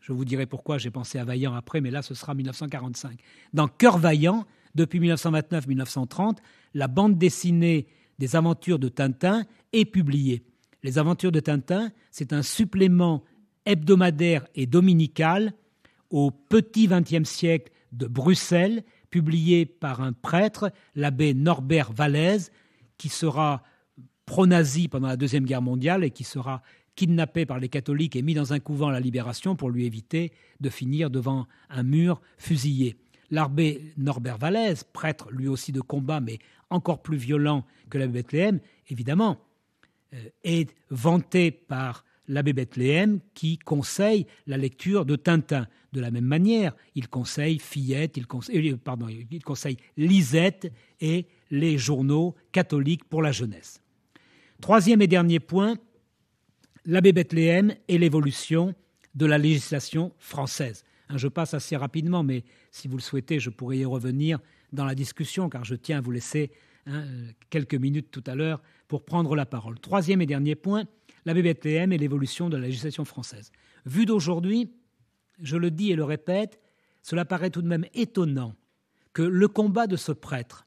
Je vous dirai pourquoi j'ai pensé à Vaillant après, mais là ce sera 1945. Dans Cœur vaillant, depuis 1929-1930, la bande dessinée des aventures de Tintin est publiée. Les aventures de Tintin, c'est un supplément hebdomadaire et dominical au petit XXe siècle de Bruxelles, publié par un prêtre, l'abbé Norbert Valaise, qui sera pro-nazi pendant la Deuxième Guerre mondiale et qui sera kidnappé par les catholiques et mis dans un couvent à la Libération pour lui éviter de finir devant un mur fusillé. L'abbé Norbert Valaise, prêtre lui aussi de combat, mais encore plus violent que l'abbé Bethléem, évidemment, euh, est vanté par l'abbé Bethléem qui conseille la lecture de Tintin. De la même manière, il conseille Fillette, euh, euh, il conseille, Lisette et les journaux catholiques pour la jeunesse. Troisième et dernier point, l'abbé Bethléem et l'évolution de la législation française. Hein, je passe assez rapidement, mais si vous le souhaitez, je pourrais y revenir dans la discussion, car je tiens à vous laisser hein, quelques minutes tout à l'heure pour prendre la parole. Troisième et dernier point, la BBTM et l'évolution de la législation française. Vu d'aujourd'hui, je le dis et le répète, cela paraît tout de même étonnant que le combat de ce prêtre,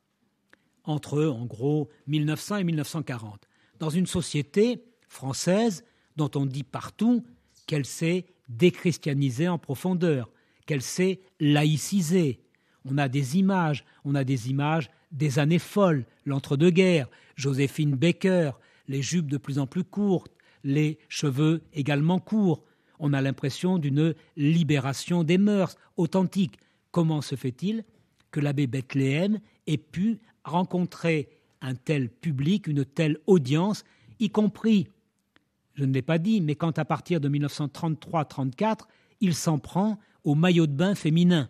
entre en gros 1900 et 1940, dans une société française dont on dit partout qu'elle s'est déchristianisée en profondeur, qu'elle s'est laïcisée. On a des images, on a des images des années folles, l'entre-deux-guerres, Joséphine Baker, les jupes de plus en plus courtes, les cheveux également courts. On a l'impression d'une libération des mœurs authentiques. Comment se fait-il que l'abbé Bethléem ait pu rencontrer un tel public, une telle audience, y compris, je ne l'ai pas dit, mais quand à partir de 1933-34, il s'en prend au maillot de bain féminin.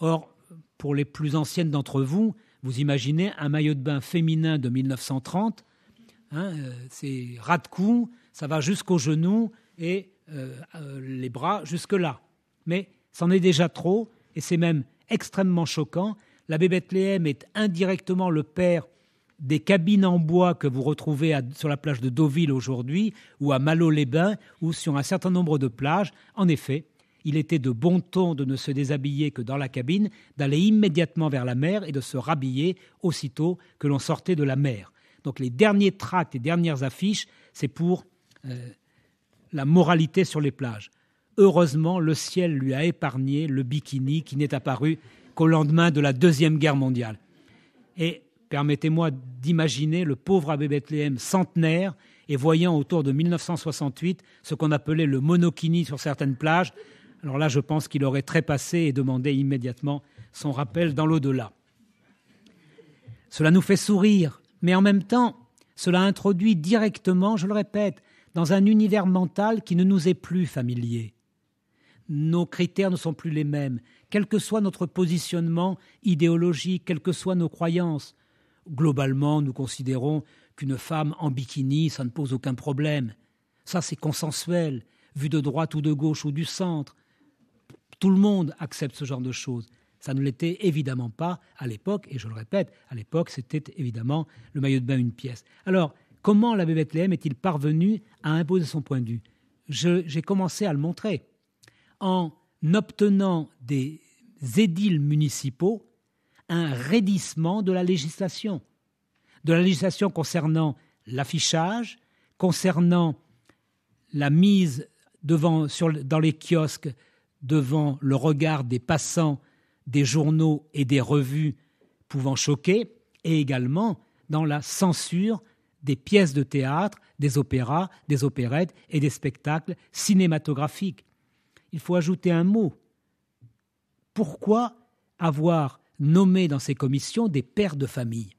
Or, pour les plus anciennes d'entre vous, vous imaginez un maillot de bain féminin de 1930 Hein, euh, c'est ras de cou, ça va jusqu'aux genoux et euh, euh, les bras jusque-là. Mais c'en est déjà trop et c'est même extrêmement choquant. L'abbé Bethléem est indirectement le père des cabines en bois que vous retrouvez sur la plage de Deauville aujourd'hui ou à Malo-les-Bains ou sur un certain nombre de plages. En effet, il était de bon ton de ne se déshabiller que dans la cabine, d'aller immédiatement vers la mer et de se rhabiller aussitôt que l'on sortait de la mer. Donc les derniers tracts, les dernières affiches, c'est pour euh, la moralité sur les plages. Heureusement, le ciel lui a épargné le bikini qui n'est apparu qu'au lendemain de la Deuxième Guerre mondiale. Et permettez-moi d'imaginer le pauvre abbé Bethléem centenaire et voyant autour de 1968 ce qu'on appelait le monokini sur certaines plages. Alors là, je pense qu'il aurait trépassé et demandé immédiatement son rappel dans l'au-delà. Cela nous fait sourire mais en même temps, cela introduit directement, je le répète, dans un univers mental qui ne nous est plus familier. Nos critères ne sont plus les mêmes, quel que soit notre positionnement idéologique, quelles que soient nos croyances. Globalement, nous considérons qu'une femme en bikini, ça ne pose aucun problème. Ça, c'est consensuel, vu de droite ou de gauche ou du centre. Tout le monde accepte ce genre de choses. Ça ne l'était évidemment pas à l'époque, et je le répète, à l'époque, c'était évidemment le maillot de bain une pièce. Alors, comment l'abbé Bethléem est-il parvenu à imposer son point de vue J'ai commencé à le montrer en obtenant des édiles municipaux un raidissement de la législation, de la législation concernant l'affichage, concernant la mise dans les kiosques devant le regard des passants des journaux et des revues pouvant choquer, et également dans la censure des pièces de théâtre, des opéras, des opérettes et des spectacles cinématographiques. Il faut ajouter un mot. Pourquoi avoir nommé dans ces commissions des pères de famille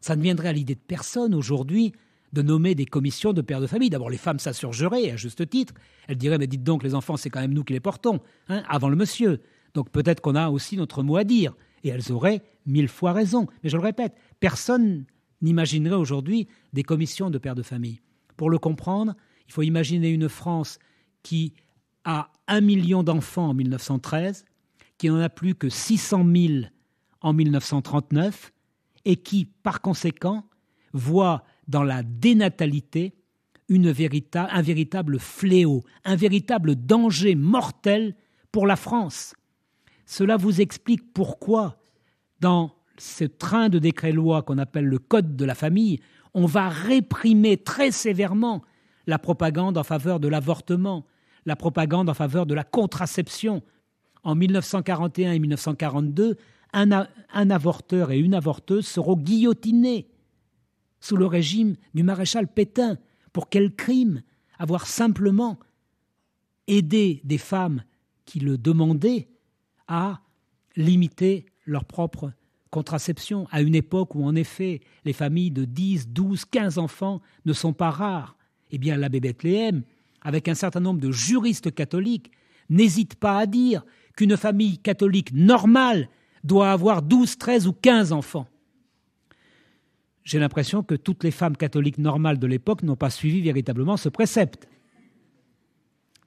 Ça ne viendrait à l'idée de personne aujourd'hui de nommer des commissions de pères de famille. D'abord, les femmes s'assurgeraient, à juste titre. Elles diraient, mais dites donc, les enfants, c'est quand même nous qui les portons, hein, avant le monsieur. Donc peut-être qu'on a aussi notre mot à dire. Et elles auraient mille fois raison. Mais je le répète, personne n'imaginerait aujourd'hui des commissions de pères de famille. Pour le comprendre, il faut imaginer une France qui a un million d'enfants en 1913, qui n'en a plus que 600 000 en 1939, et qui, par conséquent, voit dans la dénatalité un véritable fléau, un véritable danger mortel pour la France. Cela vous explique pourquoi, dans ce train de décret-loi qu'on appelle le Code de la famille, on va réprimer très sévèrement la propagande en faveur de l'avortement, la propagande en faveur de la contraception. En 1941 et 1942, un, un avorteur et une avorteuse seront guillotinés sous le régime du maréchal Pétain. Pour quel crime Avoir simplement aidé des femmes qui le demandaient à limiter leur propre contraception, à une époque où en effet les familles de 10, 12, 15 enfants ne sont pas rares. Eh bien l'abbé Bethléem, avec un certain nombre de juristes catholiques, n'hésite pas à dire qu'une famille catholique normale doit avoir 12, 13 ou 15 enfants. J'ai l'impression que toutes les femmes catholiques normales de l'époque n'ont pas suivi véritablement ce précepte.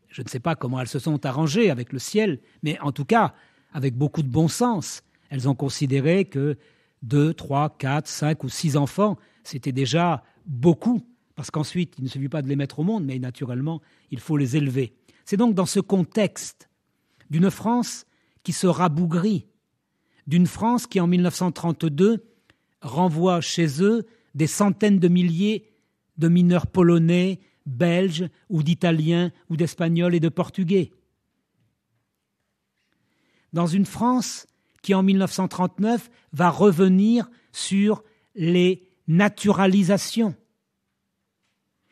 Je ne sais pas comment elles se sont arrangées avec le ciel, mais en tout cas, avec beaucoup de bon sens. Elles ont considéré que 2, 3, 4, 5 ou 6 enfants, c'était déjà beaucoup, parce qu'ensuite, il ne suffit pas de les mettre au monde, mais naturellement, il faut les élever. C'est donc dans ce contexte d'une France qui se rabougrit, d'une France qui, en 1932, renvoie chez eux des centaines de milliers de mineurs polonais, belges ou d'italiens ou d'espagnols et de portugais dans une France qui, en 1939, va revenir sur les naturalisations.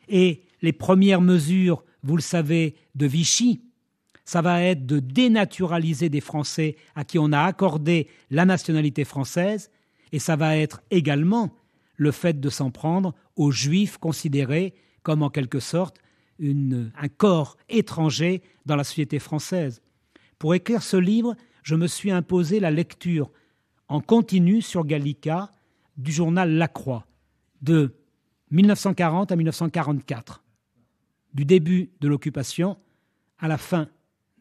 Et les premières mesures, vous le savez, de Vichy, ça va être de dénaturaliser des Français à qui on a accordé la nationalité française, et ça va être également le fait de s'en prendre aux Juifs considérés comme en quelque sorte un corps étranger dans la société française. Pour écrire ce livre, je me suis imposé la lecture en continu sur Gallica du journal La Croix de 1940 à 1944, du début de l'occupation à la fin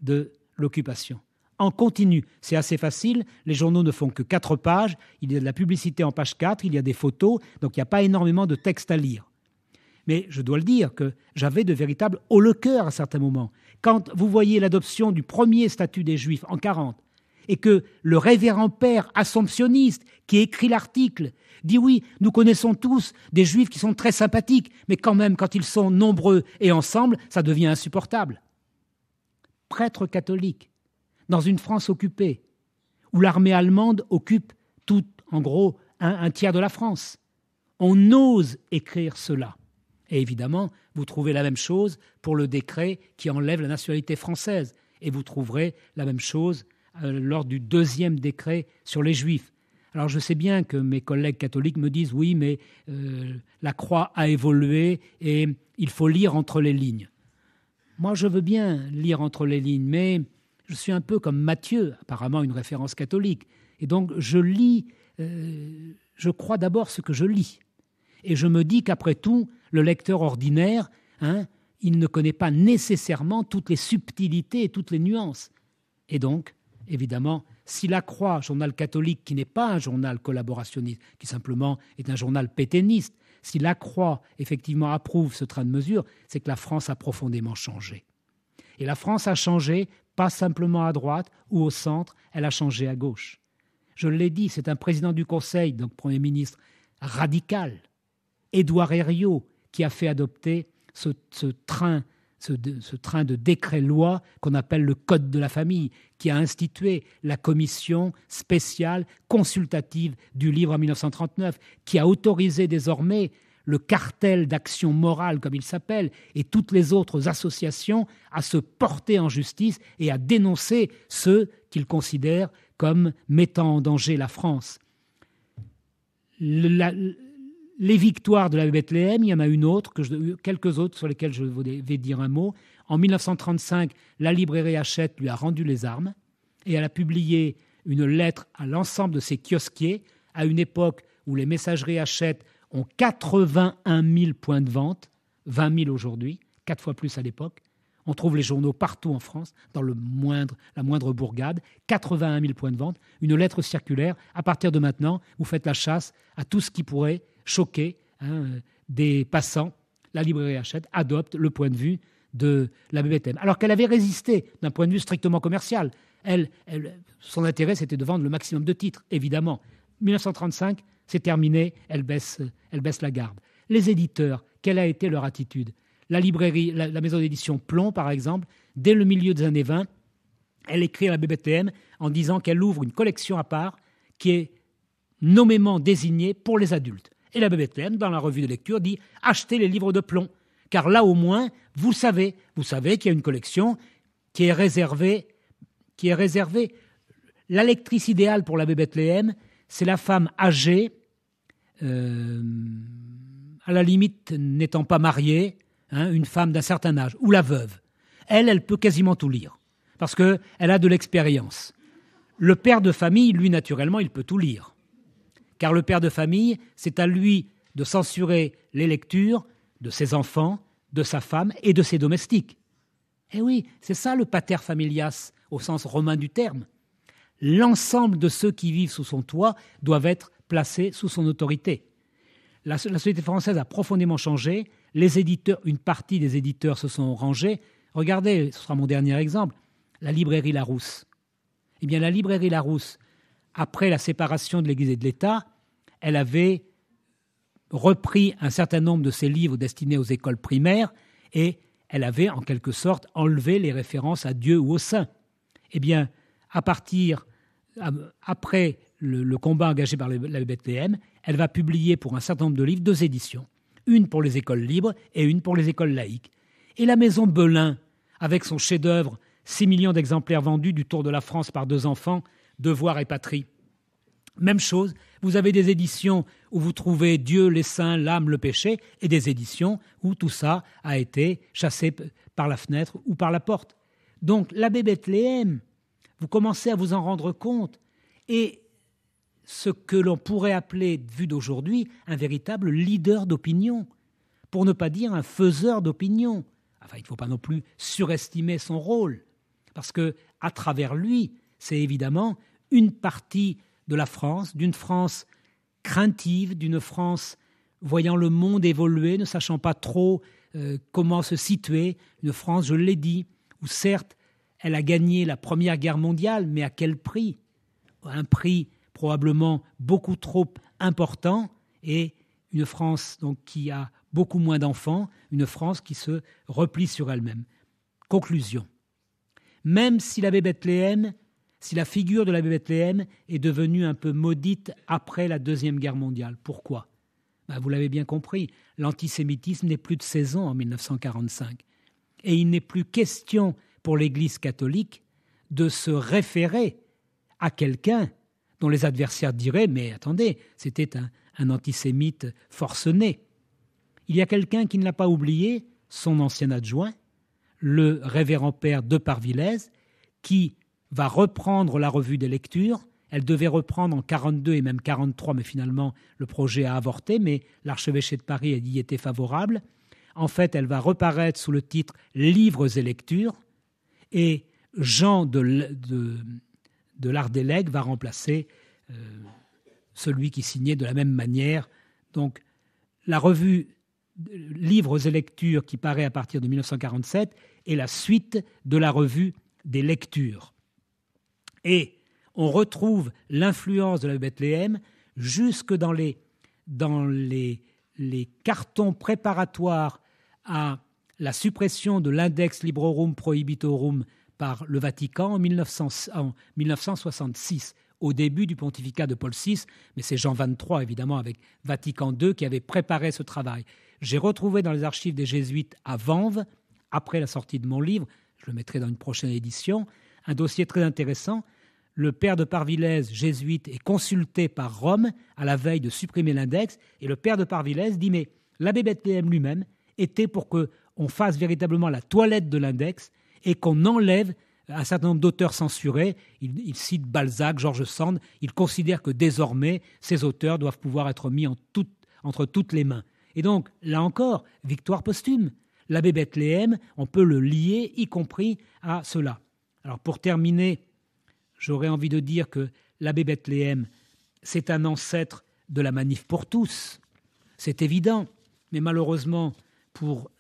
de l'occupation. En continu, c'est assez facile, les journaux ne font que quatre pages, il y a de la publicité en page 4, il y a des photos, donc il n'y a pas énormément de texte à lire. Mais je dois le dire que j'avais de véritables haut le cœur à certains moments. Quand vous voyez l'adoption du premier statut des Juifs en 1940, et que le révérend père assomptionniste qui écrit l'article dit oui, nous connaissons tous des juifs qui sont très sympathiques, mais quand même quand ils sont nombreux et ensemble, ça devient insupportable. Prêtre catholique, dans une France occupée, où l'armée allemande occupe tout, en gros, un, un tiers de la France. On ose écrire cela. Et évidemment, vous trouvez la même chose pour le décret qui enlève la nationalité française. Et vous trouverez la même chose euh, lors du deuxième décret sur les Juifs. Alors je sais bien que mes collègues catholiques me disent oui, mais euh, la croix a évolué et il faut lire entre les lignes. Moi, je veux bien lire entre les lignes, mais je suis un peu comme Matthieu, apparemment une référence catholique. Et donc je lis, euh, je crois d'abord ce que je lis. Et je me dis qu'après tout, le lecteur ordinaire, hein, il ne connaît pas nécessairement toutes les subtilités et toutes les nuances. Et donc, évidemment, si la Croix, journal catholique qui n'est pas un journal collaborationniste, qui simplement est un journal pétainiste, si la Croix effectivement approuve ce train de mesure, c'est que la France a profondément changé. Et la France a changé pas simplement à droite ou au centre, elle a changé à gauche. Je l'ai dit, c'est un président du Conseil, donc Premier ministre, radical, Édouard Herriot, qui a fait adopter ce, ce train ce, train de décret-loi qu'on appelle le Code de la famille, qui a institué la commission spéciale consultative du livre en 1939, qui a autorisé désormais le cartel d'action morale, comme il s'appelle, et toutes les autres associations à se porter en justice et à dénoncer ceux qu'ils considèrent comme mettant en danger la France les victoires de la Bethléem, il y en a une autre, que quelques autres sur lesquelles je vais dire un mot. En 1935, la librairie Hachette lui a rendu les armes et elle a publié une lettre à l'ensemble de ses kiosquiers à une époque où les messageries Hachette ont 81 000 points de vente, 20 000 aujourd'hui, quatre fois plus à l'époque. On trouve les journaux partout en France, dans le moindre, la moindre bourgade. 81 000 points de vente, une lettre circulaire. À partir de maintenant, vous faites la chasse à tout ce qui pourrait choquée, hein, des passants, la librairie Hachette adopte le point de vue de la BBTM. Alors qu'elle avait résisté d'un point de vue strictement commercial. son intérêt, c'était de vendre le maximum de titres, évidemment. 1935, c'est terminé, elle baisse, elle baisse la garde. Les éditeurs, quelle a été leur attitude La librairie, la, maison d'édition Plomb, par exemple, dès le milieu des années 20, elle écrit à la BBTM en disant qu'elle ouvre une collection à part qui est nommément désignée pour les adultes. Et la Bethléem, dans la revue de lecture, dit achetez les livres de plomb, car là au moins, vous savez, vous savez qu'il y a une collection qui est réservée, qui est réservée. La lectrice idéale pour l'abbé Bethléem, c'est la femme âgée, euh, à la limite n'étant pas mariée, hein, une femme d'un certain âge, ou la veuve. Elle, elle peut quasiment tout lire, parce qu'elle a de l'expérience. Le père de famille, lui, naturellement, il peut tout lire car le père de famille, c'est à lui de censurer les lectures de ses enfants, de sa femme et de ses domestiques. Eh oui, c'est ça le pater familias au sens romain du terme. L'ensemble de ceux qui vivent sous son toit doivent être placés sous son autorité. La, société française a profondément changé. Les éditeurs, une partie des éditeurs se sont rangés. Regardez, ce sera mon dernier exemple, la librairie Larousse. Eh bien, la librairie Larousse, après la séparation de l'Église et de l'État, elle avait repris un certain nombre de ses livres destinés aux écoles primaires et elle avait en quelque sorte enlevé les références à Dieu ou aux saints. Eh bien, à partir, après le, combat engagé par la BTM, elle va publier pour un certain nombre de livres deux éditions, une pour les écoles libres et une pour les écoles laïques. Et la maison Belin, avec son chef-d'œuvre 6 millions d'exemplaires vendus du Tour de la France par deux enfants, Devoir et Patrie, même chose, vous avez des éditions où vous trouvez Dieu, les saints, l'âme, le péché, et des éditions où tout ça a été chassé par la fenêtre ou par la porte. Donc l'abbé Bethléem, vous commencez à vous en rendre compte, et ce que l'on pourrait appeler, vu d'aujourd'hui, un véritable leader d'opinion, pour ne pas dire un faiseur d'opinion. Enfin, il ne faut pas non plus surestimer son rôle, parce que à travers lui, c'est évidemment une partie de la France, d'une France craintive, d'une France voyant le monde évoluer, ne sachant pas trop euh, comment se situer, une France, je l'ai dit, où certes elle a gagné la Première Guerre mondiale, mais à quel prix Un prix probablement beaucoup trop important et une France donc qui a beaucoup moins d'enfants, une France qui se replie sur elle-même. Conclusion. Même si l'abbé Bethléem si la figure de l'abbé Bethléem est devenue un peu maudite après la Deuxième Guerre mondiale. Pourquoi ben, Vous l'avez bien compris, l'antisémitisme n'est plus de saison en 1945. Et il n'est plus question pour l'Église catholique de se référer à quelqu'un dont les adversaires diraient Mais attendez, c'était un, antisémite forcené. Il y a quelqu'un qui ne l'a pas oublié, son ancien adjoint, le révérend père de qui va reprendre la revue des lectures. Elle devait reprendre en 1942 et même 1943, mais finalement le projet a avorté, mais l'archevêché de Paris y était favorable. En fait, elle va reparaître sous le titre Livres et lectures, et Jean de, de, va remplacer euh, celui qui signait de la même manière. Donc, la revue Livres et lectures qui paraît à partir de 1947 est la suite de la revue des lectures. Et on retrouve l'influence de la Bethléem jusque dans les, cartons préparatoires à la suppression de l'index Librorum Prohibitorum par le Vatican en, en 1966 au début du pontificat de Paul VI, mais c'est Jean XXIII, évidemment, avec Vatican II, qui avait préparé ce travail. J'ai retrouvé dans les archives des Jésuites à Vanves, après la sortie de mon livre, je le mettrai dans une prochaine édition, un dossier très intéressant. Le père de Parvillès, jésuite, est consulté par Rome à la veille de supprimer l'index, et le père de Parvillès dit mais l'abbé Bethléem lui-même était pour que fasse véritablement la toilette de l'index et qu'on enlève un certain nombre d'auteurs censurés. Il, cite Balzac, Georges Sand. Il considère que désormais, ces auteurs doivent pouvoir être mis entre toutes les mains. Et donc, là encore, victoire posthume. L'abbé Bethléem, on peut le lier y compris à cela. Alors pour terminer, j'aurais envie de dire que l'abbé Bethléem, c'est un ancêtre de la manif pour tous. C'est évident, mais malheureusement, pour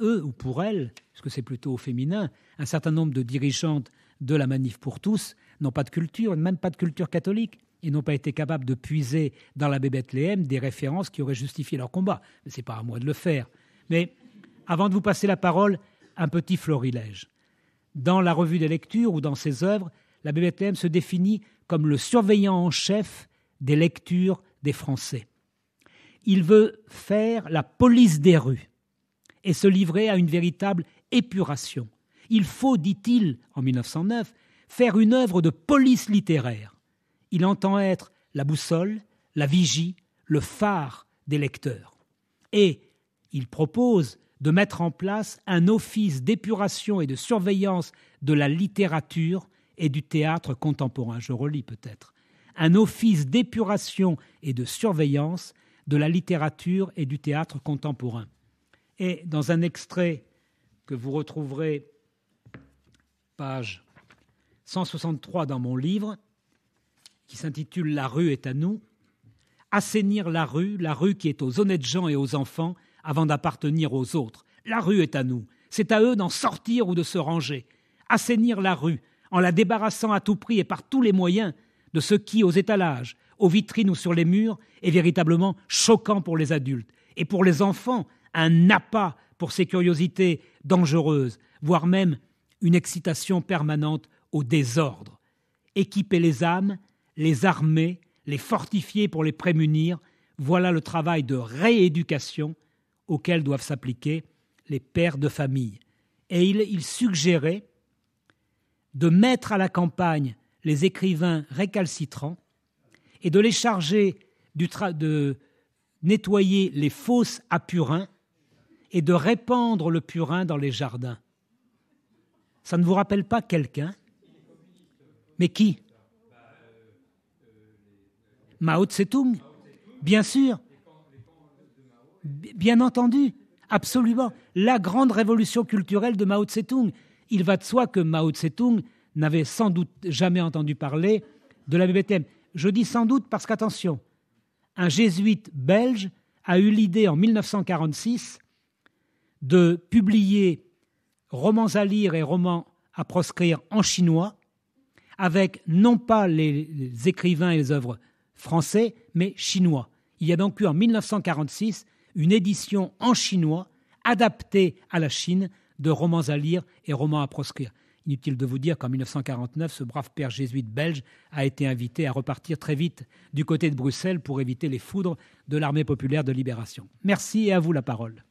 eux ou pour elles, puisque c'est plutôt au féminin, un certain nombre de dirigeantes de la manif pour tous n'ont pas de culture, même pas de culture catholique. Ils n'ont pas été capables de puiser dans l'abbé Bethléem des références qui auraient justifié leur combat. Mais ce n'est pas à moi de le faire. Mais avant de vous passer la parole, un petit florilège. Dans la revue des lectures ou dans ses œuvres, la BBTM se définit comme le surveillant en chef des lectures des Français. Il veut faire la police des rues et se livrer à une véritable épuration. Il faut, dit-il en 1909, faire une œuvre de police littéraire. Il entend être la boussole, la vigie, le phare des lecteurs. Et il propose de mettre en place un office d'épuration et de surveillance de la littérature et du théâtre contemporain. Je relis peut-être. Un office d'épuration et de surveillance de la littérature et du théâtre contemporain. Et dans un extrait que vous retrouverez, page 163 dans mon livre, qui s'intitule La rue est à nous, assainir la rue, la rue qui est aux honnêtes gens et aux enfants, avant d'appartenir aux autres. La rue est à nous. C'est à eux d'en sortir ou de se ranger. Assainir la rue, en la débarrassant à tout prix et par tous les moyens de ce qui, aux étalages, aux vitrines ou sur les murs, est véritablement choquant pour les adultes. Et pour les enfants, un appât pour ces curiosités dangereuses, voire même une excitation permanente au désordre. Équiper les âmes, les armer, les fortifier pour les prémunir, voilà le travail de rééducation auxquels doivent s'appliquer les pères de famille. Et il, suggérait de mettre à la campagne les écrivains récalcitrants et de les charger de nettoyer les fosses à purin et de répandre le purin dans les jardins. Ça ne vous rappelle pas quelqu'un Mais qui Mao Tse-tung, bien sûr. Bien entendu, absolument. La grande révolution culturelle de Mao Tse-tung. Il va de soi que Mao Tse-tung n'avait sans doute jamais entendu parler de la BBTM. Je dis sans doute parce qu'attention, un jésuite belge a eu l'idée en 1946 de publier romans à lire et romans à proscrire en chinois, avec non pas les écrivains et les œuvres français, mais chinois. Il y a donc eu en 1946 une édition en chinois adaptée à la Chine de romans à lire et romans à proscrire. Inutile de vous dire qu'en 1949, ce brave père jésuite belge a été invité à repartir très vite du côté de Bruxelles pour éviter les foudres de l'armée populaire de libération. Merci et à vous la parole.